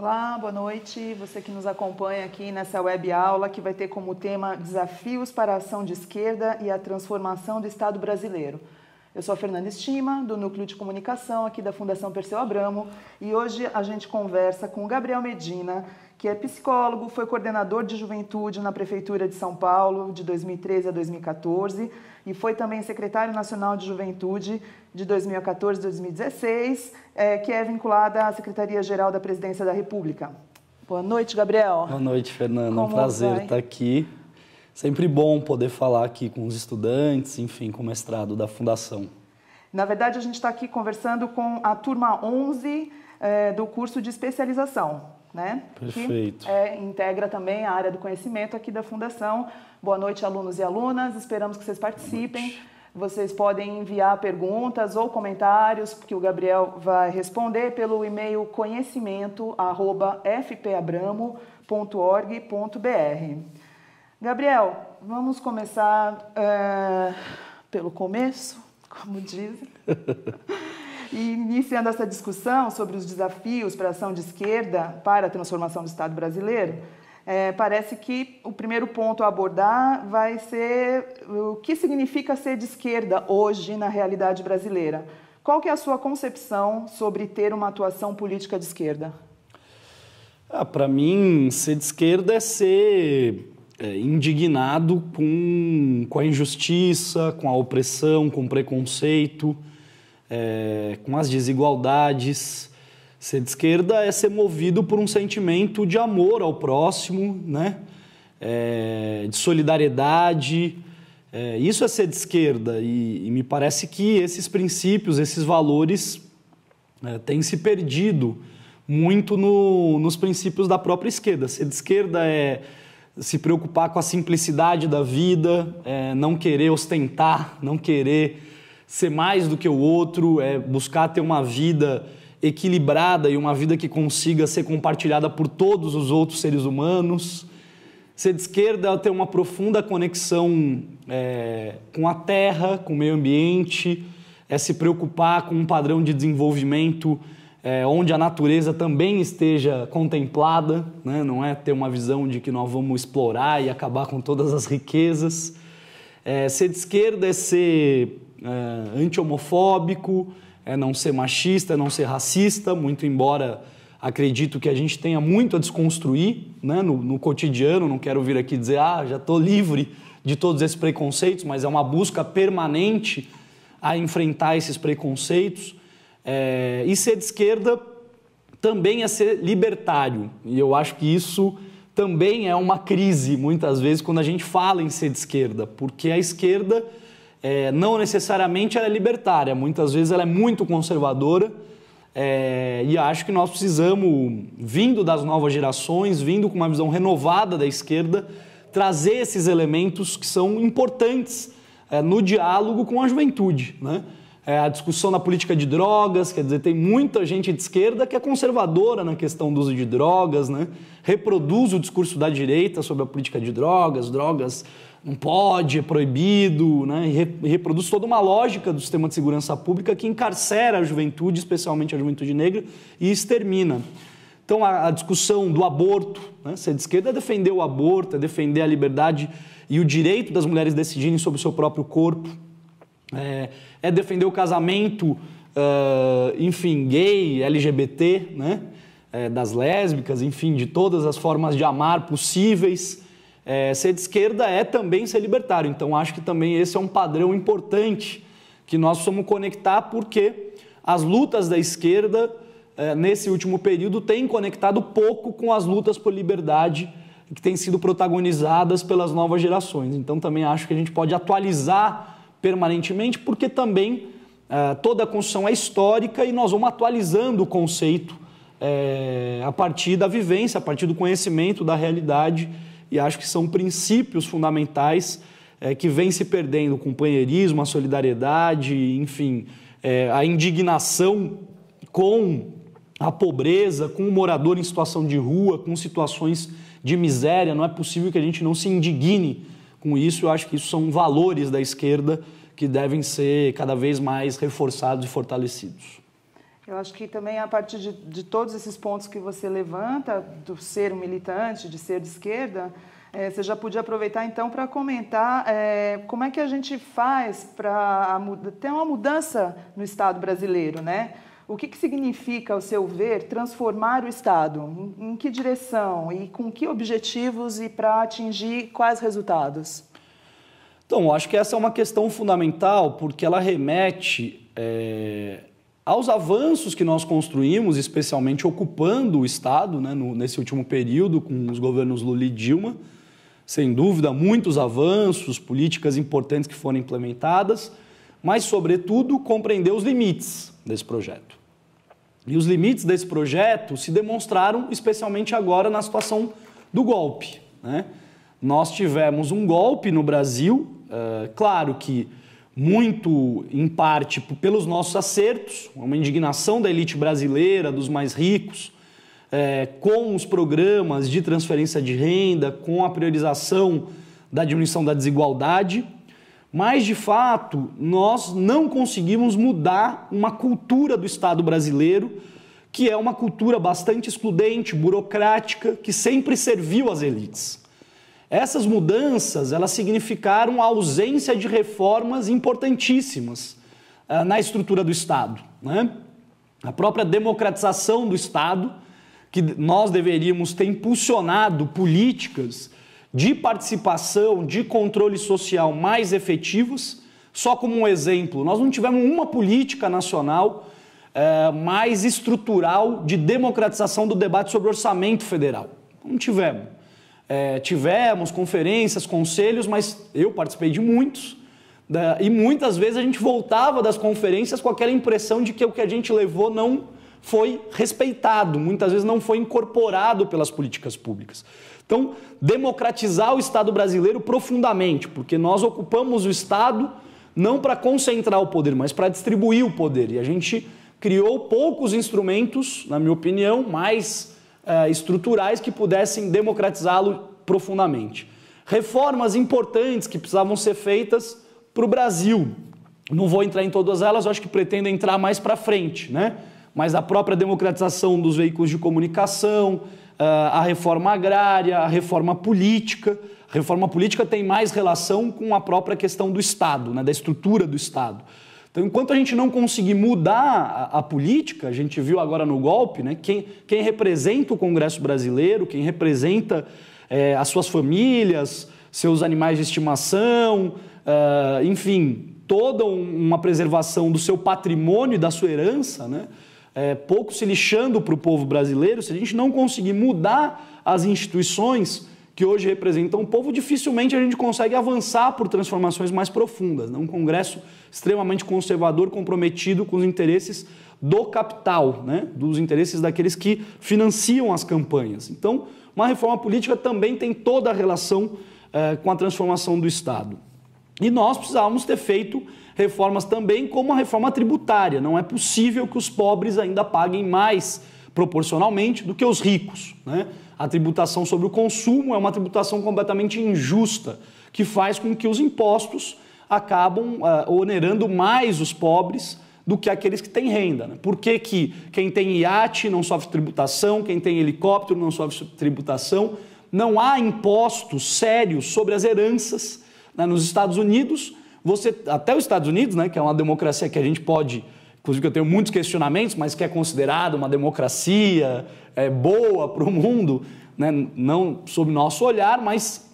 Olá, boa noite. Você que nos acompanha aqui nessa web aula que vai ter como tema Desafios para a Ação de Esquerda e a Transformação do Estado Brasileiro. Eu sou a Fernanda Estima, do Núcleo de Comunicação aqui da Fundação Perseu Abramo, e hoje a gente conversa com Gabriel Medina, que é psicólogo, foi coordenador de juventude na Prefeitura de São Paulo de 2013 a 2014 e foi também secretário nacional de juventude de 2014 a 2016, é, que é vinculada à Secretaria-Geral da Presidência da República. Boa noite, Gabriel. Boa noite, Fernanda. Como é um prazer vai? estar tá aqui. Sempre bom poder falar aqui com os estudantes, enfim, com o mestrado da Fundação. Na verdade, a gente está aqui conversando com a turma 11 é, do curso de especialização, né? Perfeito. Que é, integra também a área do conhecimento aqui da Fundação. Boa noite, alunos e alunas. Esperamos que vocês participem. Vocês podem enviar perguntas ou comentários que o Gabriel vai responder pelo e-mail conhecimento@fpabramo.org.br. Gabriel, vamos começar uh, pelo começo, como dizem. E iniciando essa discussão sobre os desafios para a ação de esquerda para a transformação do Estado brasileiro, é, parece que o primeiro ponto a abordar vai ser o que significa ser de esquerda hoje na realidade brasileira. Qual que é a sua concepção sobre ter uma atuação política de esquerda? Ah, para mim, ser de esquerda é ser é, indignado com, com a injustiça, com a opressão, com o preconceito, é, com as desigualdades. Ser de esquerda é ser movido por um sentimento de amor ao próximo, né? É, de solidariedade. É, isso é ser de esquerda e, e, me parece que esses princípios, esses valores é, têm se perdido muito no, nos princípios da própria esquerda. Ser de esquerda é se preocupar com a simplicidade da vida, é, não querer ostentar, não querer ser mais do que o outro, é buscar ter uma vida equilibrada e uma vida que consiga ser compartilhada por todos os outros seres humanos. Ser de esquerda ter uma profunda conexão é, com a terra, com o meio ambiente, é se preocupar com um padrão de desenvolvimento é, onde a natureza também esteja contemplada, né? não é ter uma visão de que nós vamos explorar e acabar com todas as riquezas. É, ser de esquerda é ser é, anti-homofóbico, é não ser machista, não ser racista, muito embora acredito que a gente tenha muito a desconstruir né, no, no cotidiano. Não quero vir aqui dizer, ah, já estou livre de todos esses preconceitos, mas é uma busca permanente a enfrentar esses preconceitos. É, e ser de esquerda também é ser libertário. E eu acho que isso também é uma crise, muitas vezes, quando a gente fala em ser de esquerda, porque a esquerda é, não necessariamente ela é libertária, muitas vezes ela é muito conservadora. É, e acho que nós precisamos, vindo das novas gerações, vindo com uma visão renovada da esquerda, trazer esses elementos que são importantes é, no diálogo com a juventude. Né? É, a discussão da política de drogas, quer dizer, tem muita gente de esquerda que é conservadora na questão do uso de drogas, né? reproduz o discurso da direita sobre a política de drogas, drogas não pode, é proibido, né? e reproduz toda uma lógica do sistema de segurança pública que encarcera a juventude, especialmente a juventude negra, e extermina. Então, a, a do aborto, né? ser é de esquerda é defender o aborto, é defender a liberdade e o direito das mulheres decidirem sobre o seu próprio corpo, é, é defender o casamento, uh, enfim, gay, LGBT, né? É, das lésbicas, enfim, de todas as formas de amar possíveis. É, ser de esquerda é também ser libertário. Então, acho que também esse é um padrão importante que nós somos conectar, porque as lutas da esquerda, é, nesse último período, têm conectado pouco com as lutas por liberdade que têm sido protagonizadas pelas novas gerações. Então, também acho que a gente pode atualizar permanentemente, porque também é, toda a construção é histórica e nós vamos atualizando o conceito é, a partir da vivência, a partir do conhecimento da realidade e acho que são princípios fundamentais é, que vêm se perdendo o companheirismo, a solidariedade, enfim, é, a indignação com a pobreza, com o morador em situação de rua, com situações de miséria. Não é possível que a gente não se indigne com isso. Eu acho que isso são valores da esquerda que devem ser cada vez mais reforçados e fortalecidos. Eu acho que também a partir de, de todos esses pontos que você levanta, do ser um militante, de ser de esquerda, é, você já podia aproveitar então para comentar é, como é que a gente faz para ter uma mudança no Estado brasileiro, né? O que, que significa, ao seu ver, transformar o Estado? Em, em que direção e com que objetivos e para atingir quais resultados? Então, acho que essa é uma questão fundamental porque ela remete é, aos avanços que nós construímos, especialmente ocupando o Estado né, no, nesse último período, com os governos Lula e Dilma, sem dúvida, muitos avanços, políticas importantes que foram implementadas, mas, sobretudo, compreender os limites desse projeto. E os limites desse projeto se demonstraram especialmente agora na situação do golpe. Né? Nós tivemos um golpe no Brasil, eh, claro que muito em parte pelos nossos acertos, uma indignação da elite brasileira, dos mais ricos, é, com os programas de transferência de renda, com a priorização da diminuição da desigualdade, mas de fato nós não conseguimos mudar uma cultura do Estado brasileiro que é uma cultura bastante excludente, burocrática, que sempre serviu às elites. Essas mudanças elas significaram a ausência de reformas importantíssimas uh, na estrutura do Estado. Né? A própria democratização do Estado, que nós deveríamos ter impulsionado políticas de participação, de controle social mais efetivas. Só como um exemplo, nós não tivemos uma política nacional eh, mais estrutural de democratização do debate sobre orçamento federal. Não tivemos. É, tivemos conferências, conselhos, mas eu participei de muitos. E muitas vezes a gente voltava das conferências com aquela impressão de que o que a gente levou não foi respeitado, muitas vezes não foi incorporado pelas políticas públicas. Então, democratizar o Estado brasileiro profundamente, porque nós ocupamos o Estado não para concentrar o poder, mas para distribuir o poder. E a gente criou poucos instrumentos, na minha opinião, mais uh, estruturais que pudessem democratizá-lo profundamente. Reformas importantes que precisavam ser feitas para o Brasil. Não vou entrar em todas elas, eu acho que pretendo entrar mais para frente, né? Mas a própria democratização dos veículos de comunicação, eh, a reforma agrária, a reforma política. A reforma política tem mais relação com a própria questão do Estado, né? da estrutura do Estado. Então, enquanto a gente não conseguir mudar a, a política, a gente viu agora no golpe, né, quem, quem representa o Congresso brasileiro, quem representa é, as suas famílias, seus animais de estimação, uh, enfim, toda um, uma preservação do seu patrimônio e da sua herança, né? É, pouco se lixando para o povo brasileiro, se a gente não conseguir mudar as instituições, que hoje representam o povo, dificilmente a gente consegue avançar por transformações mais profundas. Né? Um Congresso extremamente conservador, comprometido com os interesses do capital, né? dos interesses daqueles que financiam as campanhas. Então, uma reforma política também tem toda a relação eh, com a transformação do Estado. E nós precisávamos ter feito reformas também, como a reforma tributária. Não é possível que os pobres ainda paguem mais proporcionalmente do que os ricos. Né? A tributação sobre o consumo é uma tributação completamente injusta, que faz com que os impostos acabam uh, onerando mais os pobres do que aqueles que têm renda. Né? Por que, que quem tem iate não sofre tributação, quem tem helicóptero não sofre tributação? Não há impostos sérios sobre as heranças. Né? Nos Estados Unidos, você até os Estados Unidos, né, que é uma democracia que a gente pode inclusive eu tenho muitos questionamentos, mas que é considerada uma democracia é, boa para o mundo, né? não sob nosso olhar, mas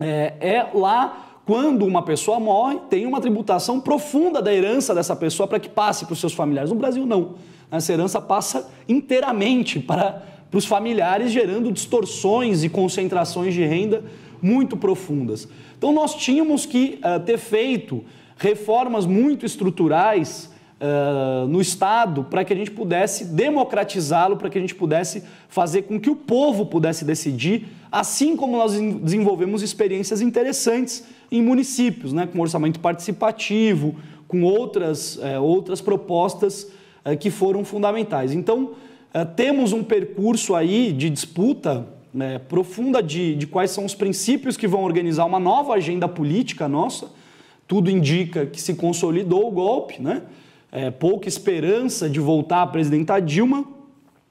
é, é lá quando uma pessoa morre, tem uma tributação profunda da herança dessa pessoa para que passe para os seus familiares. No Brasil, não. Essa herança passa inteiramente para, para os familiares, gerando distorções e concentrações de renda muito profundas. Então, nós tínhamos que uh, ter feito reformas muito estruturais uh, no Estado para que a gente pudesse democratizá-lo, para que a gente pudesse fazer com que o povo pudesse decidir, assim como nós desenvolvemos experiências interessantes em municípios, né, com orçamento participativo, com outras, uh, outras propostas uh, que foram fundamentais. Então, temos um percurso aí de disputa né, profunda de, de quais são os princípios que vão organizar uma nova agenda política nossa tudo indica que se consolidou o golpe, né? é, pouca esperança de voltar à presidenta Dilma.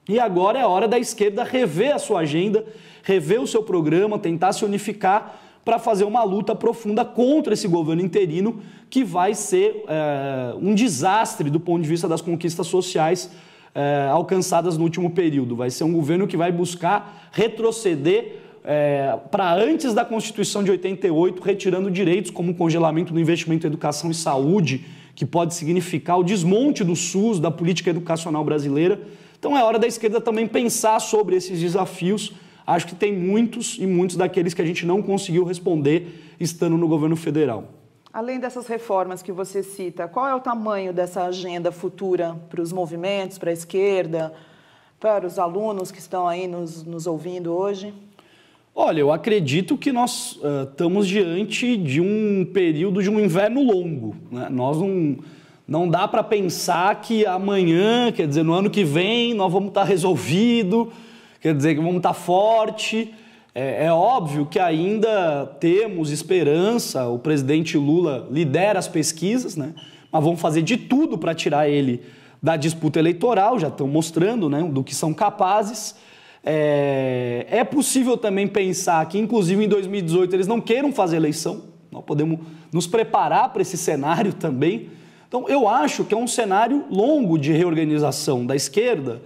E agora é a hora da esquerda rever a sua agenda, rever o seu programa, tentar se unificar para fazer uma luta profunda contra esse governo interino, que vai ser é, um desastre do ponto de vista das conquistas sociais é, alcançadas no último período. Vai ser um governo que vai buscar retroceder é, para antes da Constituição de 88, retirando direitos como o congelamento do investimento em educação e saúde que pode significar o desmonte do SUS, da política educacional brasileira. Então é hora da esquerda também pensar sobre esses desafios. Acho que tem muitos e muitos daqueles que a gente não conseguiu responder estando no governo federal. Além dessas reformas que você cita, qual é o tamanho dessa agenda futura para os movimentos, para a esquerda, para os alunos que estão aí nos, nos ouvindo hoje? Olha, eu acredito que nós uh, estamos diante de um período de um inverno longo. Né? Nós não, não dá para pensar que amanhã, quer dizer, no ano que vem, nós vamos estar tá resolvido, quer dizer, que vamos estar tá forte. É, é, óbvio que ainda temos esperança, o presidente Lula lidera as pesquisas, né? mas vamos fazer de tudo para tirar ele da disputa eleitoral, já estão mostrando né, do que são capazes. É, é possível também pensar que, inclusive em 2018, eles não queiram fazer eleição. Nós podemos nos preparar para esse cenário também. Então, eu acho que é um cenário longo de reorganização da esquerda,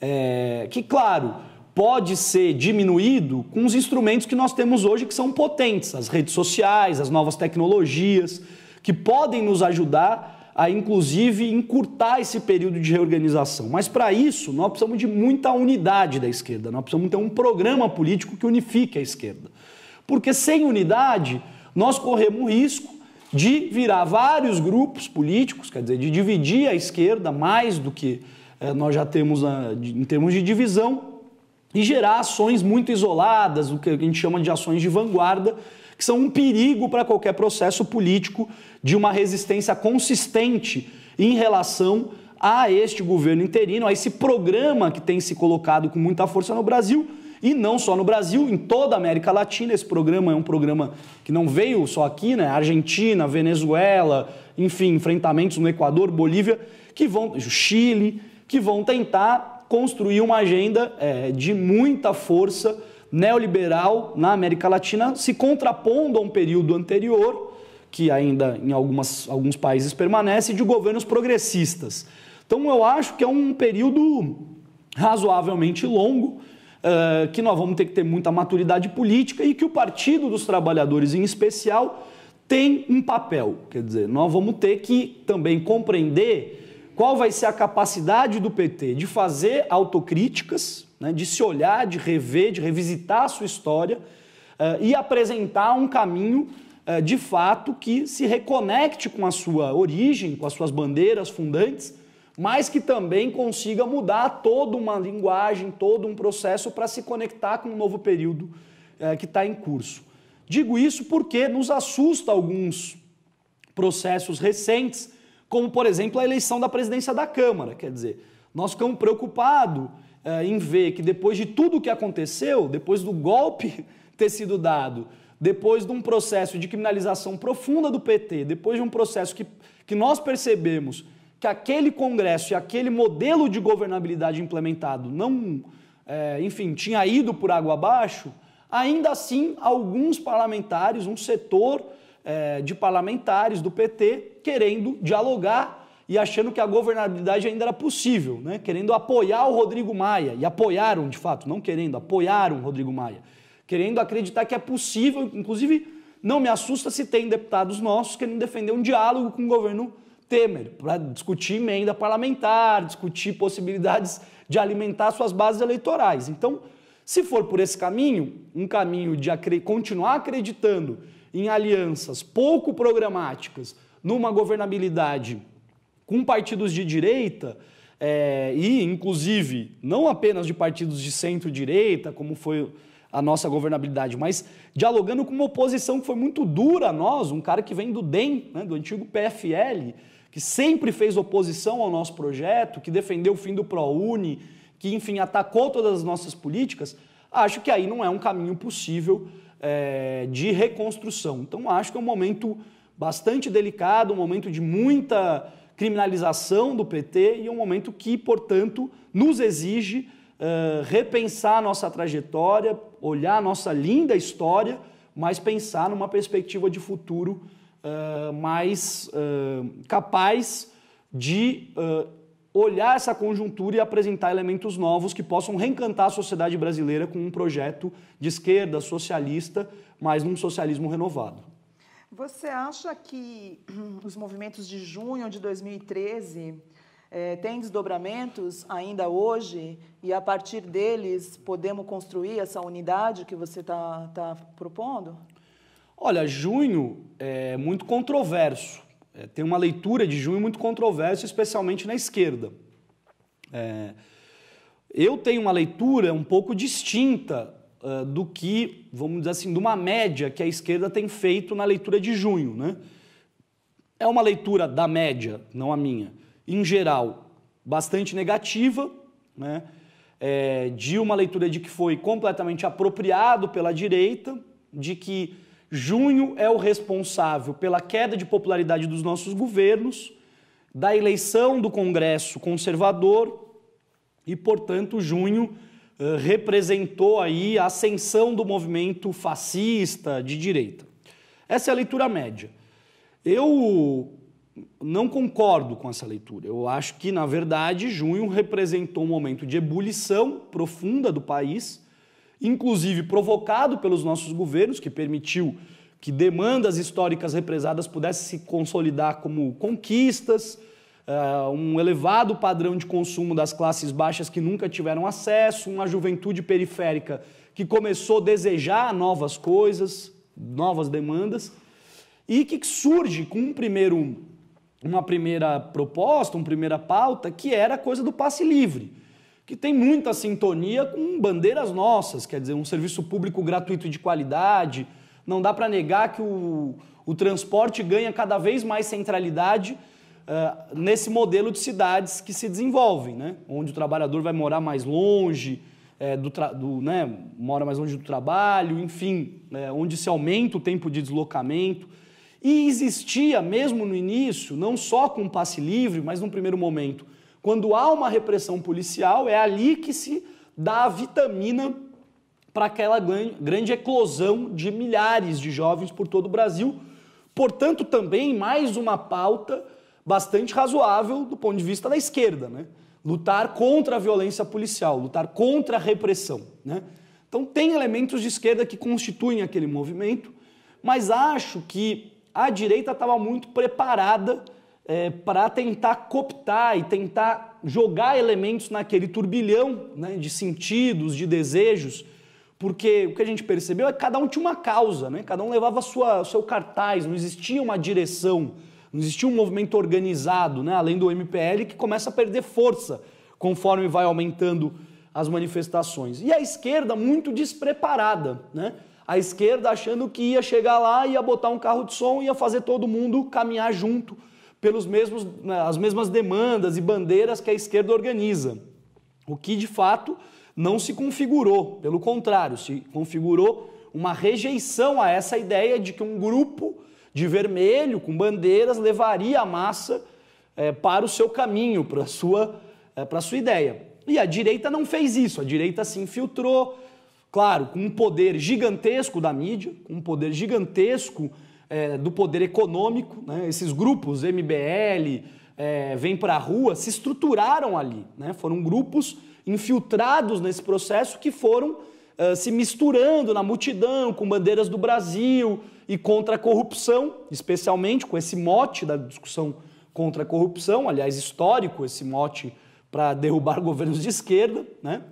é, que, claro, pode ser diminuído com os instrumentos que nós temos hoje, que são potentes as redes sociais, as novas tecnologias, que podem nos ajudar a inclusive encurtar esse período de reorganização. Mas para isso, nós precisamos de muita unidade da esquerda, nós precisamos ter um programa político que unifique a esquerda. Porque sem unidade, nós corremos o risco de virar vários grupos políticos, quer dizer, de dividir a esquerda mais do que eh, nós já temos ah, de, em termos de divisão e gerar ações muito isoladas, o que a gente chama de ações de vanguarda, que são um perigo para qualquer processo político de uma resistência consistente em relação a este governo interino, a esse programa que tem se colocado com muita força no Brasil. E não só no Brasil, em toda a América Latina, esse programa é um programa que não veio só aqui, né? Argentina, Venezuela, enfim, enfrentamentos no Equador, Bolívia, que vão, Chile, que vão tentar construir uma agenda é, de muita força neoliberal na América Latina, se contrapondo a um período anterior que ainda em algumas, alguns países permanece, de governos progressistas. Então, eu acho que é um período razoavelmente longo, uh, que nós vamos ter que ter muita maturidade política e que o Partido dos Trabalhadores, em especial, tem um papel. Quer dizer, nós vamos ter que também compreender qual vai ser a capacidade do PT de fazer autocríticas, né, de se olhar, de rever, de revisitar a sua história uh, e apresentar um caminho eh, de fato, que se reconecte com a sua origem, com as suas bandeiras fundantes, mas que também consiga mudar toda uma linguagem, todo um processo para se conectar com um novo período eh, que está em curso. Digo isso porque nos assusta alguns processos recentes, como, por exemplo, a eleição da presidência da Câmara. Quer dizer, nós ficamos preocupados eh, em ver que depois de tudo o que aconteceu, depois do golpe ter sido dado, depois de um processo de criminalização profunda do PT, depois de um processo que, que nós percebemos que aquele Congresso e aquele modelo de governabilidade implementado não, é, enfim, tinha ido por água abaixo, ainda assim, alguns parlamentares, um setor é, de parlamentares do PT querendo dialogar e achando que a governabilidade ainda era possível, né? querendo apoiar o Rodrigo Maia, e apoiaram de fato, não querendo, apoiaram o Rodrigo Maia querendo acreditar que é possível, inclusive não me assusta se tem deputados nossos querendo defender um diálogo com o governo Temer, para discutir emenda parlamentar, discutir possibilidades de alimentar suas bases eleitorais. Então, se for por esse caminho, um caminho de acre continuar acreditando em alianças pouco programáticas numa governabilidade com partidos de direita, é, e inclusive não apenas de partidos de centro-direita, como foi a nossa governabilidade, mas dialogando com uma oposição que foi muito dura a nós, um cara que vem do DEM, né, do antigo PFL, que sempre fez oposição ao nosso projeto, que defendeu o fim do ProUni, que, enfim, atacou todas as nossas políticas, acho que aí não é um caminho possível é, de reconstrução. Então, acho que é um momento bastante delicado, um momento de muita criminalização do PT e é um momento que, portanto, nos exige uh, repensar nossa trajetória, olhar a nossa linda história, mas pensar numa perspectiva de futuro uh, mais uh, capaz de uh, olhar essa conjuntura e apresentar elementos novos que possam reencantar a sociedade brasileira com um projeto de esquerda socialista, mas num socialismo renovado. Você acha que os movimentos de junho de 2013 é, tem desdobramentos ainda hoje e a partir deles podemos construir essa unidade que você está tá propondo? Olha, junho é muito controverso. É, tem uma leitura de junho muito controversa, especialmente na esquerda. É, eu tenho uma leitura um pouco distinta uh, do que, vamos dizer assim, de uma média que a esquerda tem feito na leitura de junho. Né? É uma leitura da média, não a minha em geral, bastante negativa, né? É, de uma leitura de que foi completamente apropriado pela direita, de que junho é o responsável pela queda de popularidade dos nossos governos, da eleição do Congresso conservador e, portanto, junho eh, representou aí a ascensão do movimento fascista de direita. Essa é a leitura média. Eu não concordo com essa leitura. Eu acho que, na verdade, junho representou um momento de ebulição profunda do país, inclusive provocado pelos nossos governos, que permitiu que demandas históricas represadas pudessem se consolidar como conquistas, eh, um elevado padrão de consumo das classes baixas que nunca tiveram acesso, uma juventude periférica que começou a desejar novas coisas, novas demandas, e que surge com um primeiro uma primeira proposta, uma primeira pauta, que era a coisa do passe livre, que tem muita sintonia com bandeiras nossas, quer dizer, um serviço público gratuito e de qualidade. Não dá para negar que o, o transporte ganha cada vez mais centralidade uh, nesse modelo de cidades que se desenvolvem, né? onde o trabalhador vai morar mais longe, eh, do, do né? mora mais longe do trabalho, enfim, é, onde se aumenta o tempo de deslocamento. E existia, mesmo no início, não só com passe livre, mas num primeiro momento, quando há uma repressão policial, é ali que se dá a vitamina para aquela grande eclosão de milhares de jovens por todo o Brasil. Portanto, também mais uma pauta bastante razoável do ponto de vista da esquerda, né? Lutar contra a violência policial, lutar contra a repressão, né? Então tem elementos de esquerda que constituem aquele movimento, mas acho que a direita estava muito preparada é, para tentar cooptar e tentar jogar elementos naquele turbilhão né, de sentidos, de desejos, porque o que a gente percebeu é que cada um tinha uma causa, né? cada um levava sua, seu cartaz, não existia uma direção, não existia um movimento organizado, né, além do MPL, que começa a perder força conforme vai aumentando as manifestações. E a esquerda muito despreparada, né? A esquerda achando que ia chegar lá, ia botar um carro de som, ia fazer todo mundo caminhar junto pelos mesmos, né, as mesmas demandas e bandeiras que a esquerda organiza. O que de fato não se configurou, pelo contrário, se configurou uma rejeição a essa ideia de que um grupo de vermelho com bandeiras levaria a massa é, para o seu caminho, para a sua, é, para a sua ideia. E a direita não fez isso, a direita se infiltrou, Claro, com um poder gigantesco da mídia, com um poder gigantesco é, do poder econômico, né? esses grupos, MBL, é, Vem Pra Rua, se estruturaram ali. Né? Foram grupos infiltrados nesse processo que foram uh, se misturando na multidão com bandeiras do Brasil e contra a corrupção, especialmente com esse mote da discussão contra a corrupção, aliás, histórico esse mote para derrubar governos de esquerda, né?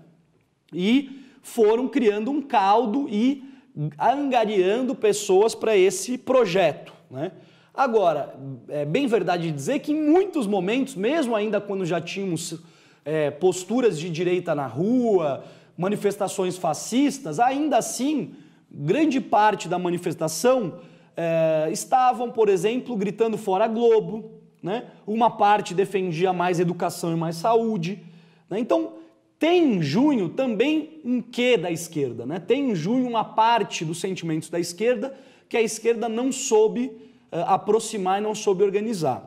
E foram criando um caldo e angariando pessoas para esse projeto. Né? Agora, é bem verdade dizer que em muitos momentos, mesmo ainda quando já tínhamos é, posturas de direita na rua, manifestações fascistas, ainda assim, grande parte da manifestação é, estavam, por exemplo, gritando fora Globo, né? uma parte defendia mais educação e mais saúde. Né? Então, tem em junho também um quê da esquerda, né? Tem em junho uma parte dos sentimentos da esquerda que a esquerda não soube uh, aproximar e não soube organizar.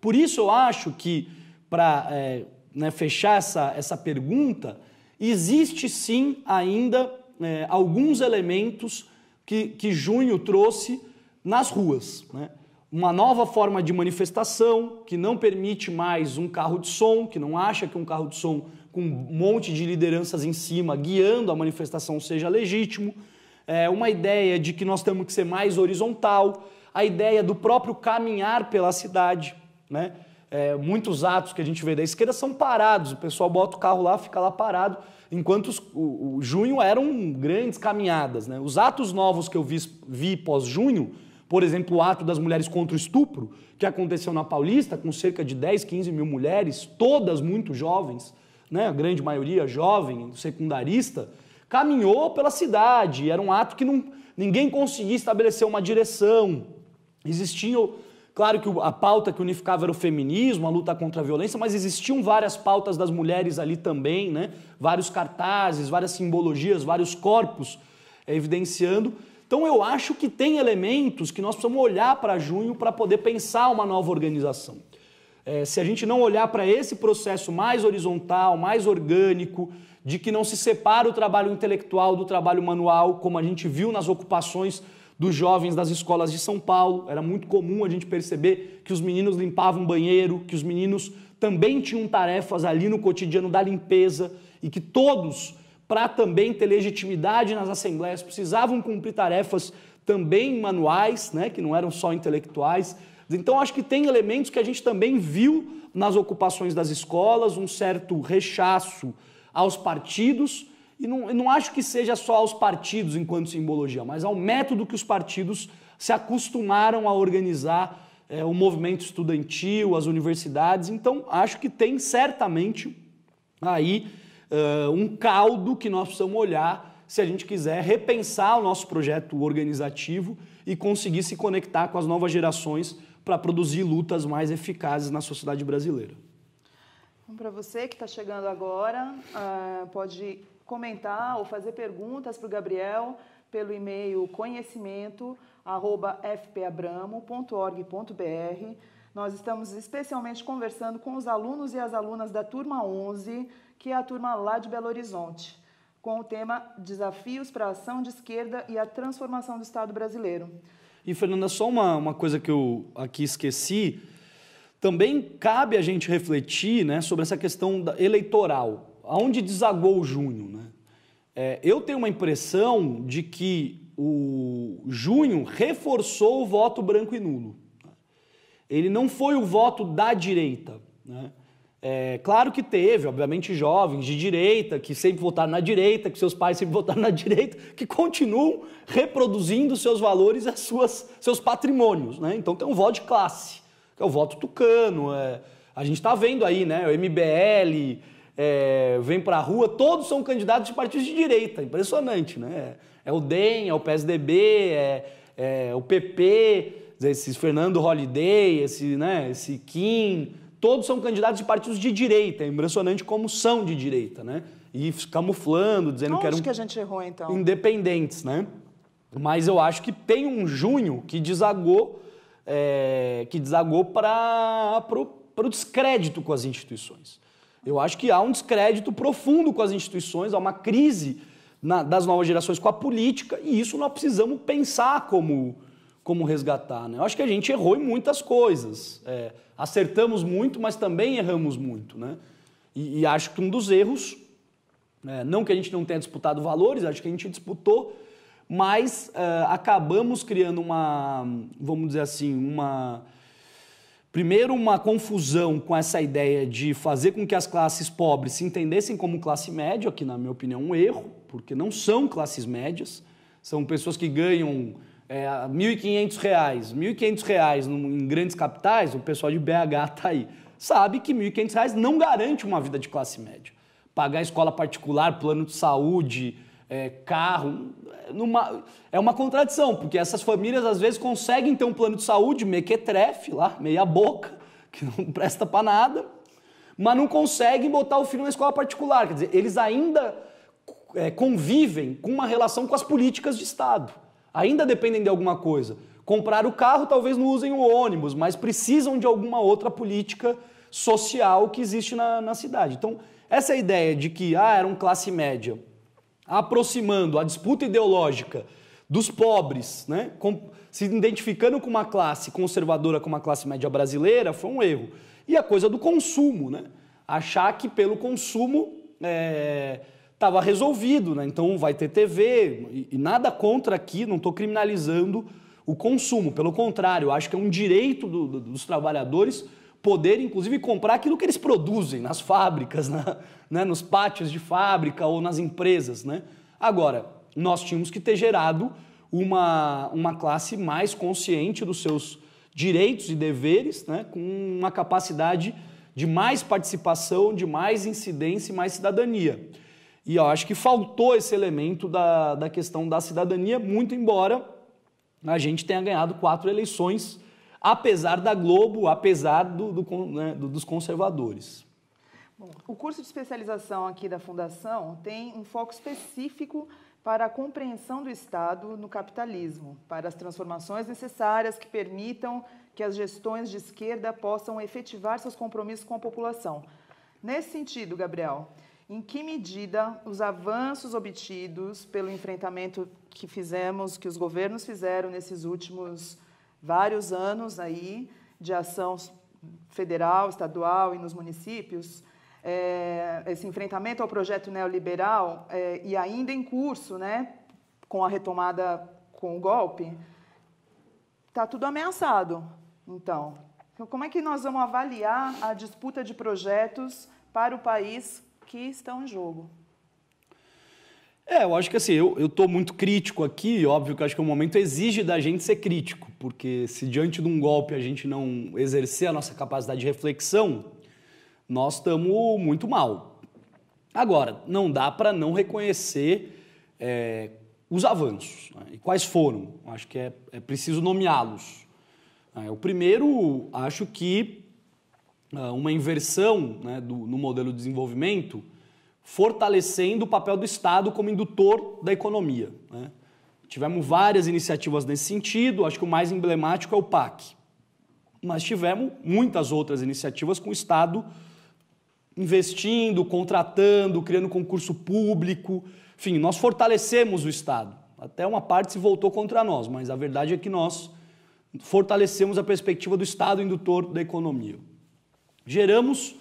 Por isso eu acho que, para é, eh, né, fechar essa, essa pergunta, existe sim ainda é, alguns elementos que, que junho trouxe nas ruas. Né? Uma nova forma de manifestação que não permite mais um carro de som, que não acha que um carro de som com um monte de lideranças em cima, guiando a manifestação seja legítimo, é uma ideia de que nós temos que ser mais horizontal, a ideia do próprio caminhar pela cidade, né? É, muitos atos que a gente vê da esquerda são parados, o pessoal bota o carro lá, fica lá parado, enquanto os, o, o, junho eram grandes caminhadas. Né? Os atos novos que eu vi, vi pós-junho, por exemplo, o ato das mulheres contra o estupro, que aconteceu na Paulista, com cerca de 10, 15 mil mulheres, todas muito jovens, né, a grande maioria jovem, secundarista, caminhou pela cidade. Era um ato que não, ninguém conseguia estabelecer uma direção. Existiam, claro que a pauta que unificava era o feminismo, a luta contra a violência, mas existiam várias pautas das mulheres ali também, né? vários cartazes, várias simbologias, vários corpos é, evidenciando. Então eu acho que tem elementos que nós precisamos olhar para junho para poder pensar uma nova organização. É, se a gente não olhar para esse processo mais horizontal, mais orgânico, de que não se separa o trabalho intelectual do trabalho manual, como a gente viu nas ocupações dos jovens das escolas de São Paulo. Era muito comum a gente perceber que os meninos limpavam banheiro, que os meninos também tinham tarefas ali no cotidiano da limpeza e que todos, para também ter legitimidade nas assembleias, precisavam cumprir tarefas também manuais, né, que não eram só intelectuais. Então, acho que tem elementos que a gente também viu nas ocupações das escolas, um certo rechaço aos partidos, e não, não acho que seja só aos partidos enquanto simbologia, mas ao método que os partidos se acostumaram a organizar é, o movimento estudantil, as universidades. Então, acho que tem certamente aí uh, um caldo que nós precisamos olhar se a gente quiser repensar o nosso projeto organizativo e conseguir se conectar com as novas gerações para produzir lutas mais eficazes na sociedade brasileira. Então, para você que está chegando agora, uh, pode comentar ou fazer perguntas para o Gabriel pelo e-mail conhecimento@fpabramo.org.br. Nós estamos especialmente conversando com os alunos e as alunas da turma 11, que é a turma lá de Belo Horizonte, com o tema Desafios para a ação de esquerda e a transformação do Estado brasileiro. E, Fernanda, só uma, uma coisa que eu aqui esqueci. Também cabe a gente refletir né, sobre essa questão eleitoral. Aonde desagou o junho? Né? É, eu tenho uma impressão de que o junho reforçou o voto branco e nulo. Ele não foi o voto da direita. Né? É, claro que teve, obviamente, jovens de direita que sempre votaram na direita, que seus pais sempre votaram na direita, que continuam reproduzindo seus valores e suas, seus patrimônios. Né? Então tem um voto de classe, que é o voto tucano. É, a gente está vendo aí, né? O MBL é, vem para a rua, todos são candidatos de partidos de direita. Impressionante, né? É o DEM, é o PSDB, é, o PP, é, é esses Fernando Holliday, esse, né, esse Kim todos são candidatos de partidos de direita. É impressionante como são de direita, né? E camuflando, dizendo Onde que eram. que a gente errou, então? Independentes, né? Mas eu acho que tem um junho que desagou, é, que desagou para o descrédito com as instituições. Eu acho que há um descrédito profundo com as instituições, há uma crise na, das novas gerações com a política, e isso nós precisamos pensar como, como resgatar. Né? Eu acho que a gente errou em muitas coisas. É, acertamos muito, mas também erramos muito. Né? E, e acho que um dos erros, é, não que a gente não tenha disputado valores, acho que a gente disputou, mas é, acabamos criando uma, vamos dizer assim, uma. Primeiro, uma confusão com essa ideia de fazer com que as classes pobres se entendessem como classe média, que, na minha opinião, é um erro, porque não são classes médias, são pessoas que ganham é, 1.500 reais, 1.500 reais em grandes capitais, o pessoal de BH está aí, sabe que 1.500 reais não garante uma vida de classe média. Pagar escola particular, plano de saúde, é, carro, numa, é uma contradição, porque essas famílias às vezes conseguem ter um plano de saúde mequetrefe lá, meia boca, que não presta para nada, mas não conseguem botar o filho na escola particular. Quer dizer, eles ainda é, convivem com uma relação com as políticas de Estado ainda dependem de alguma coisa. Comprar o carro, talvez não usem o ônibus, mas precisam de alguma outra política social que existe na, na cidade. Então, essa é ideia de que ah, era um classe média, aproximando a disputa ideológica dos pobres, né, com, se identificando com uma classe conservadora, com uma classe média brasileira, foi um erro. E a coisa do consumo, né? achar que pelo consumo é, estava resolvido, né? Então vai ter TV e, e nada contra aqui, não estou criminalizando o consumo. Pelo contrário, acho que é um direito do, do, dos trabalhadores poder, inclusive, comprar aquilo que eles produzem nas fábricas, na, né? nos pátios de fábrica ou nas empresas, né? Agora, nós tínhamos que ter gerado uma, uma classe mais consciente dos seus direitos e deveres, né? com uma capacidade de mais participação, de mais incidência e mais cidadania. E eu acho que faltou esse elemento da, da questão da cidadania, muito embora a gente tenha ganhado quatro eleições, apesar da Globo, apesar do, do, né, dos conservadores. Bom, o curso de especialização aqui da Fundação tem um foco específico para a compreensão do Estado no capitalismo, para as transformações necessárias que permitam que as gestões de esquerda possam efetivar seus compromissos com a população. Nesse sentido, Gabriel, em que medida os avanços obtidos pelo enfrentamento que fizemos, que os governos fizeram nesses últimos vários anos aí de ação federal, estadual e nos municípios, é, esse enfrentamento ao projeto neoliberal é, e ainda em curso, né, com a retomada com o golpe, está tudo ameaçado. Então. então, como é que nós vamos avaliar a disputa de projetos para o país que estão em jogo? É, eu acho que assim, eu estou muito crítico aqui, óbvio que acho que o momento exige da gente ser crítico, porque se diante de um golpe a gente não exercer a nossa capacidade de reflexão, nós estamos muito mal. Agora, não dá para não reconhecer é, os avanços. Né? E quais foram? Acho que é, é preciso nomeá-los. É, o primeiro, acho que ah, uma inversão né, do, no modelo de desenvolvimento, fortalecendo o papel do Estado como indutor da economia. Né? Tivemos várias iniciativas nesse sentido, acho que o mais emblemático é o PAC. Mas tivemos muitas outras iniciativas com o Estado investindo, contratando, criando concurso público. Enfim, nós fortalecemos o Estado. Até uma parte se voltou contra nós, mas a verdade é que nós fortalecemos a perspectiva do Estado indutor da economia. Geramos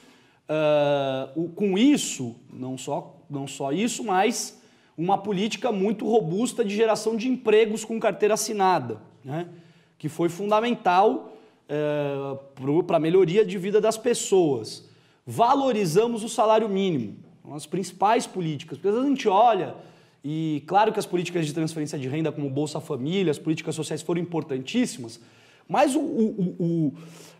uh, com isso, não só, não só isso, mas uma política muito robusta de geração de empregos com carteira assinada, né? que foi fundamental uh, eh, para a melhoria de vida das pessoas. Valorizamos o salário mínimo, as principais políticas, porque às vezes a gente olha e claro que as políticas de transferência de renda, como Bolsa Família, as políticas sociais foram importantíssimas, mas o, o, o,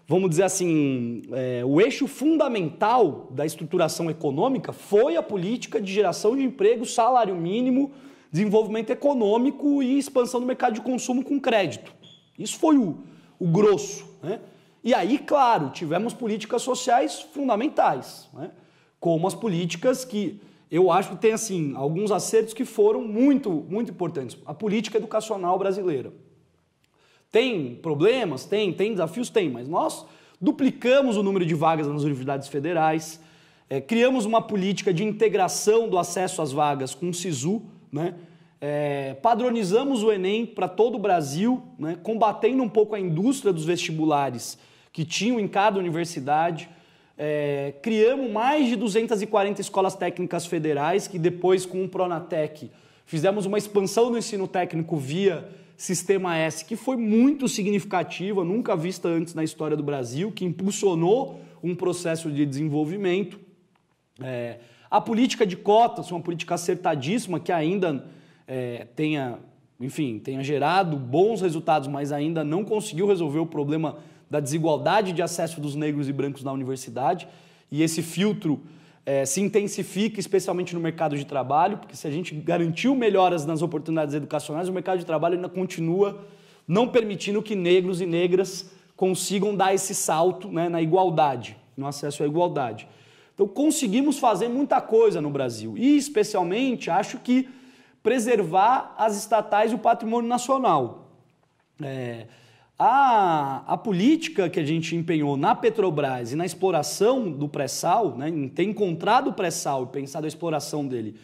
vamos dizer assim, é, o eixo fundamental da estruturação econômica foi a política de geração de emprego, salário mínimo, desenvolvimento econômico e expansão do mercado de consumo com crédito. Isso foi o, o grosso. Né? E aí, claro, tivemos políticas sociais fundamentais, né? como as políticas que eu acho que tem assim alguns acertos que foram muito, muito importantes. A política educacional brasileira tem problemas? Tem. Tem desafios? Tem. Mas nós duplicamos o número de vagas nas universidades federais, é, criamos uma política de integração do acesso às vagas com o SISU, né? É, padronizamos o Enem para todo o Brasil, né? combatendo um pouco a indústria dos vestibulares que tinham em cada universidade. É, criamos mais de 240 escolas técnicas federais, que depois, com o Pronatec, fizemos uma expansão do ensino técnico via Sistema S, que foi muito significativa, nunca vista antes na história do Brasil, que impulsionou um processo de desenvolvimento. É, a política de cotas, uma política acertadíssima que ainda é, tenha, enfim, tenha gerado bons resultados, mas ainda não conseguiu resolver o problema da desigualdade de acesso dos negros e brancos na universidade. E esse filtro é, se intensifica, especialmente no mercado de trabalho, porque se a gente garantiu melhoras nas oportunidades educacionais, o mercado de trabalho ainda continua não permitindo que negros e negras consigam dar esse salto né, na igualdade, no acesso à igualdade. Então, conseguimos fazer muita coisa no Brasil e, especialmente, acho que preservar as estatais e o patrimônio nacional. É, a, a política que a gente empenhou na Petrobras e na exploração do pré-sal, né, em ter encontrado o pré-sal e pensado a exploração dele,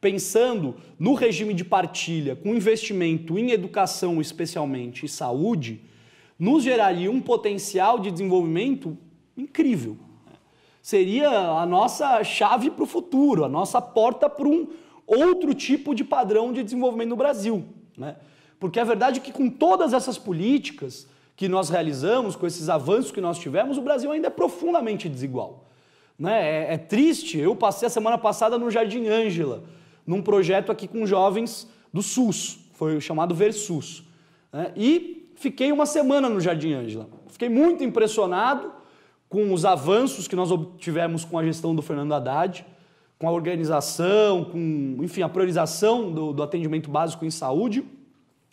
pensando no regime de partilha, com investimento em educação especialmente e saúde, nos geraria um potencial de desenvolvimento incrível. Seria a nossa chave para o futuro, a nossa porta para um outro tipo de padrão de desenvolvimento no Brasil. Né? Porque é verdade que com todas essas políticas que nós realizamos, com esses avanços que nós tivemos, o Brasil ainda é profundamente desigual. Né? É, é triste. Eu passei a semana passada no Jardim Ângela, num projeto aqui com jovens do SUS, foi chamado Versus. Né? E fiquei uma semana no Jardim Ângela. Fiquei muito impressionado com os avanços que nós obtivemos com a gestão do Fernando Haddad, com a organização, com enfim, a priorização do, do atendimento básico em saúde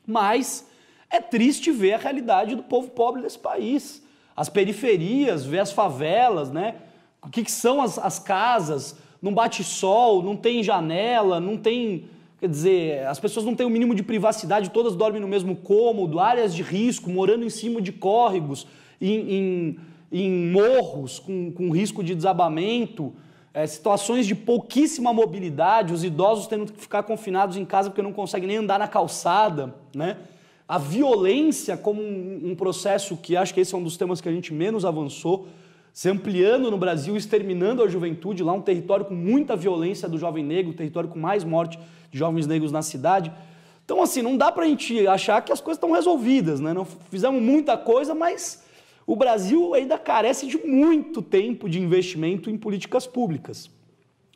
mas é triste ver a realidade do povo pobre desse país. As periferias, ver as favelas, né? O que, que são as, as casas? Não bate sol, não tem janela, não tem. Quer dizer, as pessoas não têm o mínimo de privacidade, todas dormem no mesmo cômodo, áreas de risco, morando em cima de córregos, em, em, em morros com, com risco de desabamento é, situações de pouquíssima mobilidade, os idosos tendo que ficar confinados em casa porque não conseguem nem andar na calçada, né? A violência como um, um processo que acho que esse é um dos temas que a gente menos avançou, se ampliando no Brasil, exterminando a juventude, lá um território com muita violência do jovem negro, território com mais morte de jovens negros na cidade. Então, assim, não dá para a gente achar que as coisas estão resolvidas, né? Não fizemos muita coisa, mas o Brasil ainda carece de muito tempo de investimento em políticas públicas.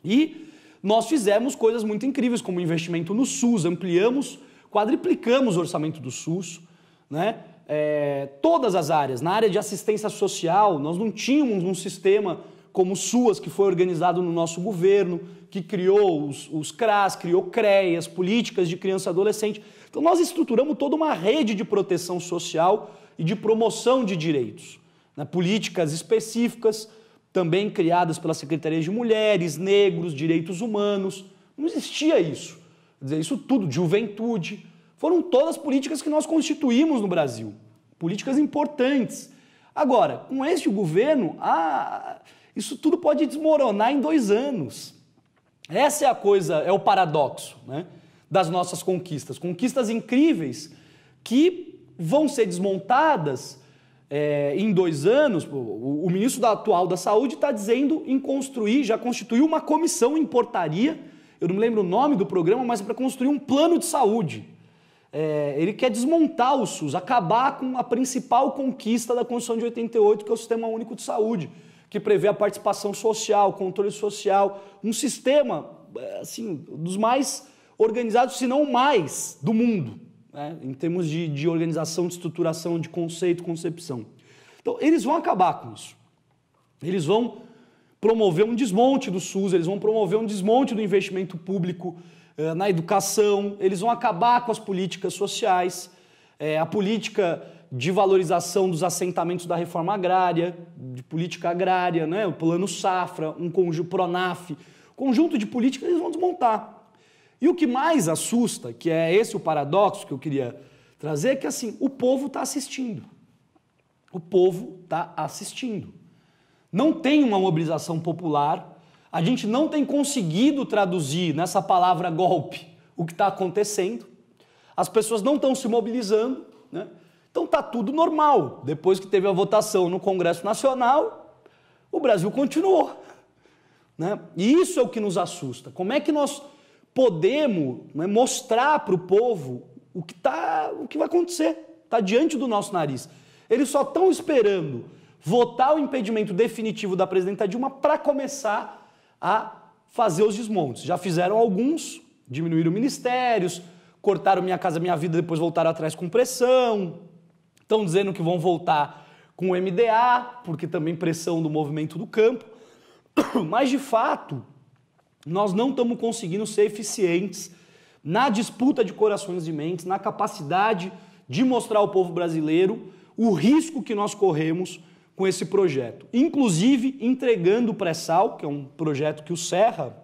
E nós fizemos coisas muito incríveis, como investimento no SUS, ampliamos, quadriplicamos o orçamento do SUS, né? É, todas as áreas. Na área de assistência social, nós não tínhamos um sistema como o SUAS, que foi organizado no nosso governo, que criou os, os CRAS, criou CREAS, políticas de criança e adolescente. Então, nós estruturamos toda uma rede de proteção social e de promoção de direitos. Né? Políticas específicas, também criadas pela Secretaria de Mulheres, Negros, Direitos Humanos. Não existia isso. Quer dizer, isso tudo, juventude, foram todas políticas que nós constituímos no Brasil. Políticas importantes. Agora, com este governo, ah, isso tudo pode desmoronar em dois anos. Essa é a coisa, é o paradoxo né, das nossas conquistas. Conquistas incríveis que vão ser desmontadas é, em dois anos. O, o ministro da, atual da Saúde está dizendo em construir, já constituiu uma comissão em portaria, eu não me lembro o nome do programa, mas é para construir um plano de saúde. É, ele quer desmontar o SUS, acabar com a principal conquista da Constituição de 88, que é o Sistema Único de Saúde, que prevê a participação social, controle social, um sistema eh, assim dos mais organizados, se não mais, do mundo né, em termos de, de organização, de estruturação, de conceito, concepção. Então, eles vão acabar com isso. Eles vão promover um desmonte do SUS, eles vão promover um desmonte do investimento público eh, na educação, eles vão acabar com as políticas sociais, eh, a política de valorização dos assentamentos da reforma agrária, de política agrária, né, o plano safra, um conjunto PRONAF, conjunto de políticas eles vão desmontar. E o que mais assusta, que é esse o paradoxo que eu queria trazer, é que assim, o povo está assistindo. O povo está assistindo. Não tem uma mobilização popular, a gente não tem conseguido traduzir nessa palavra golpe o que está acontecendo, as pessoas não estão se mobilizando, né? então está tudo normal. Depois que teve a votação no Congresso Nacional, o Brasil continuou. Né? E isso é o que nos assusta. Como é que nós podemos né, mostrar para o povo o que, tá, o que vai acontecer, está diante do nosso nariz. Eles só estão esperando votar o impedimento definitivo da presidenta Dilma para começar a fazer os desmontes. Já fizeram alguns, diminuíram ministérios, cortaram Minha Casa Minha Vida, depois voltaram atrás com pressão, estão dizendo que vão voltar com o MDA, porque também pressão do movimento do campo. Mas, de fato, nós não estamos conseguindo ser eficientes na disputa de corações e mentes, na capacidade de mostrar ao povo brasileiro o risco que nós corremos com esse projeto. Inclusive entregando o pré-sal, que é um projeto que o Serra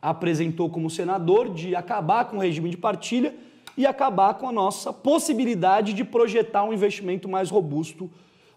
apresentou como senador, de acabar com o regime de partilha e acabar com a nossa possibilidade de projetar um investimento mais robusto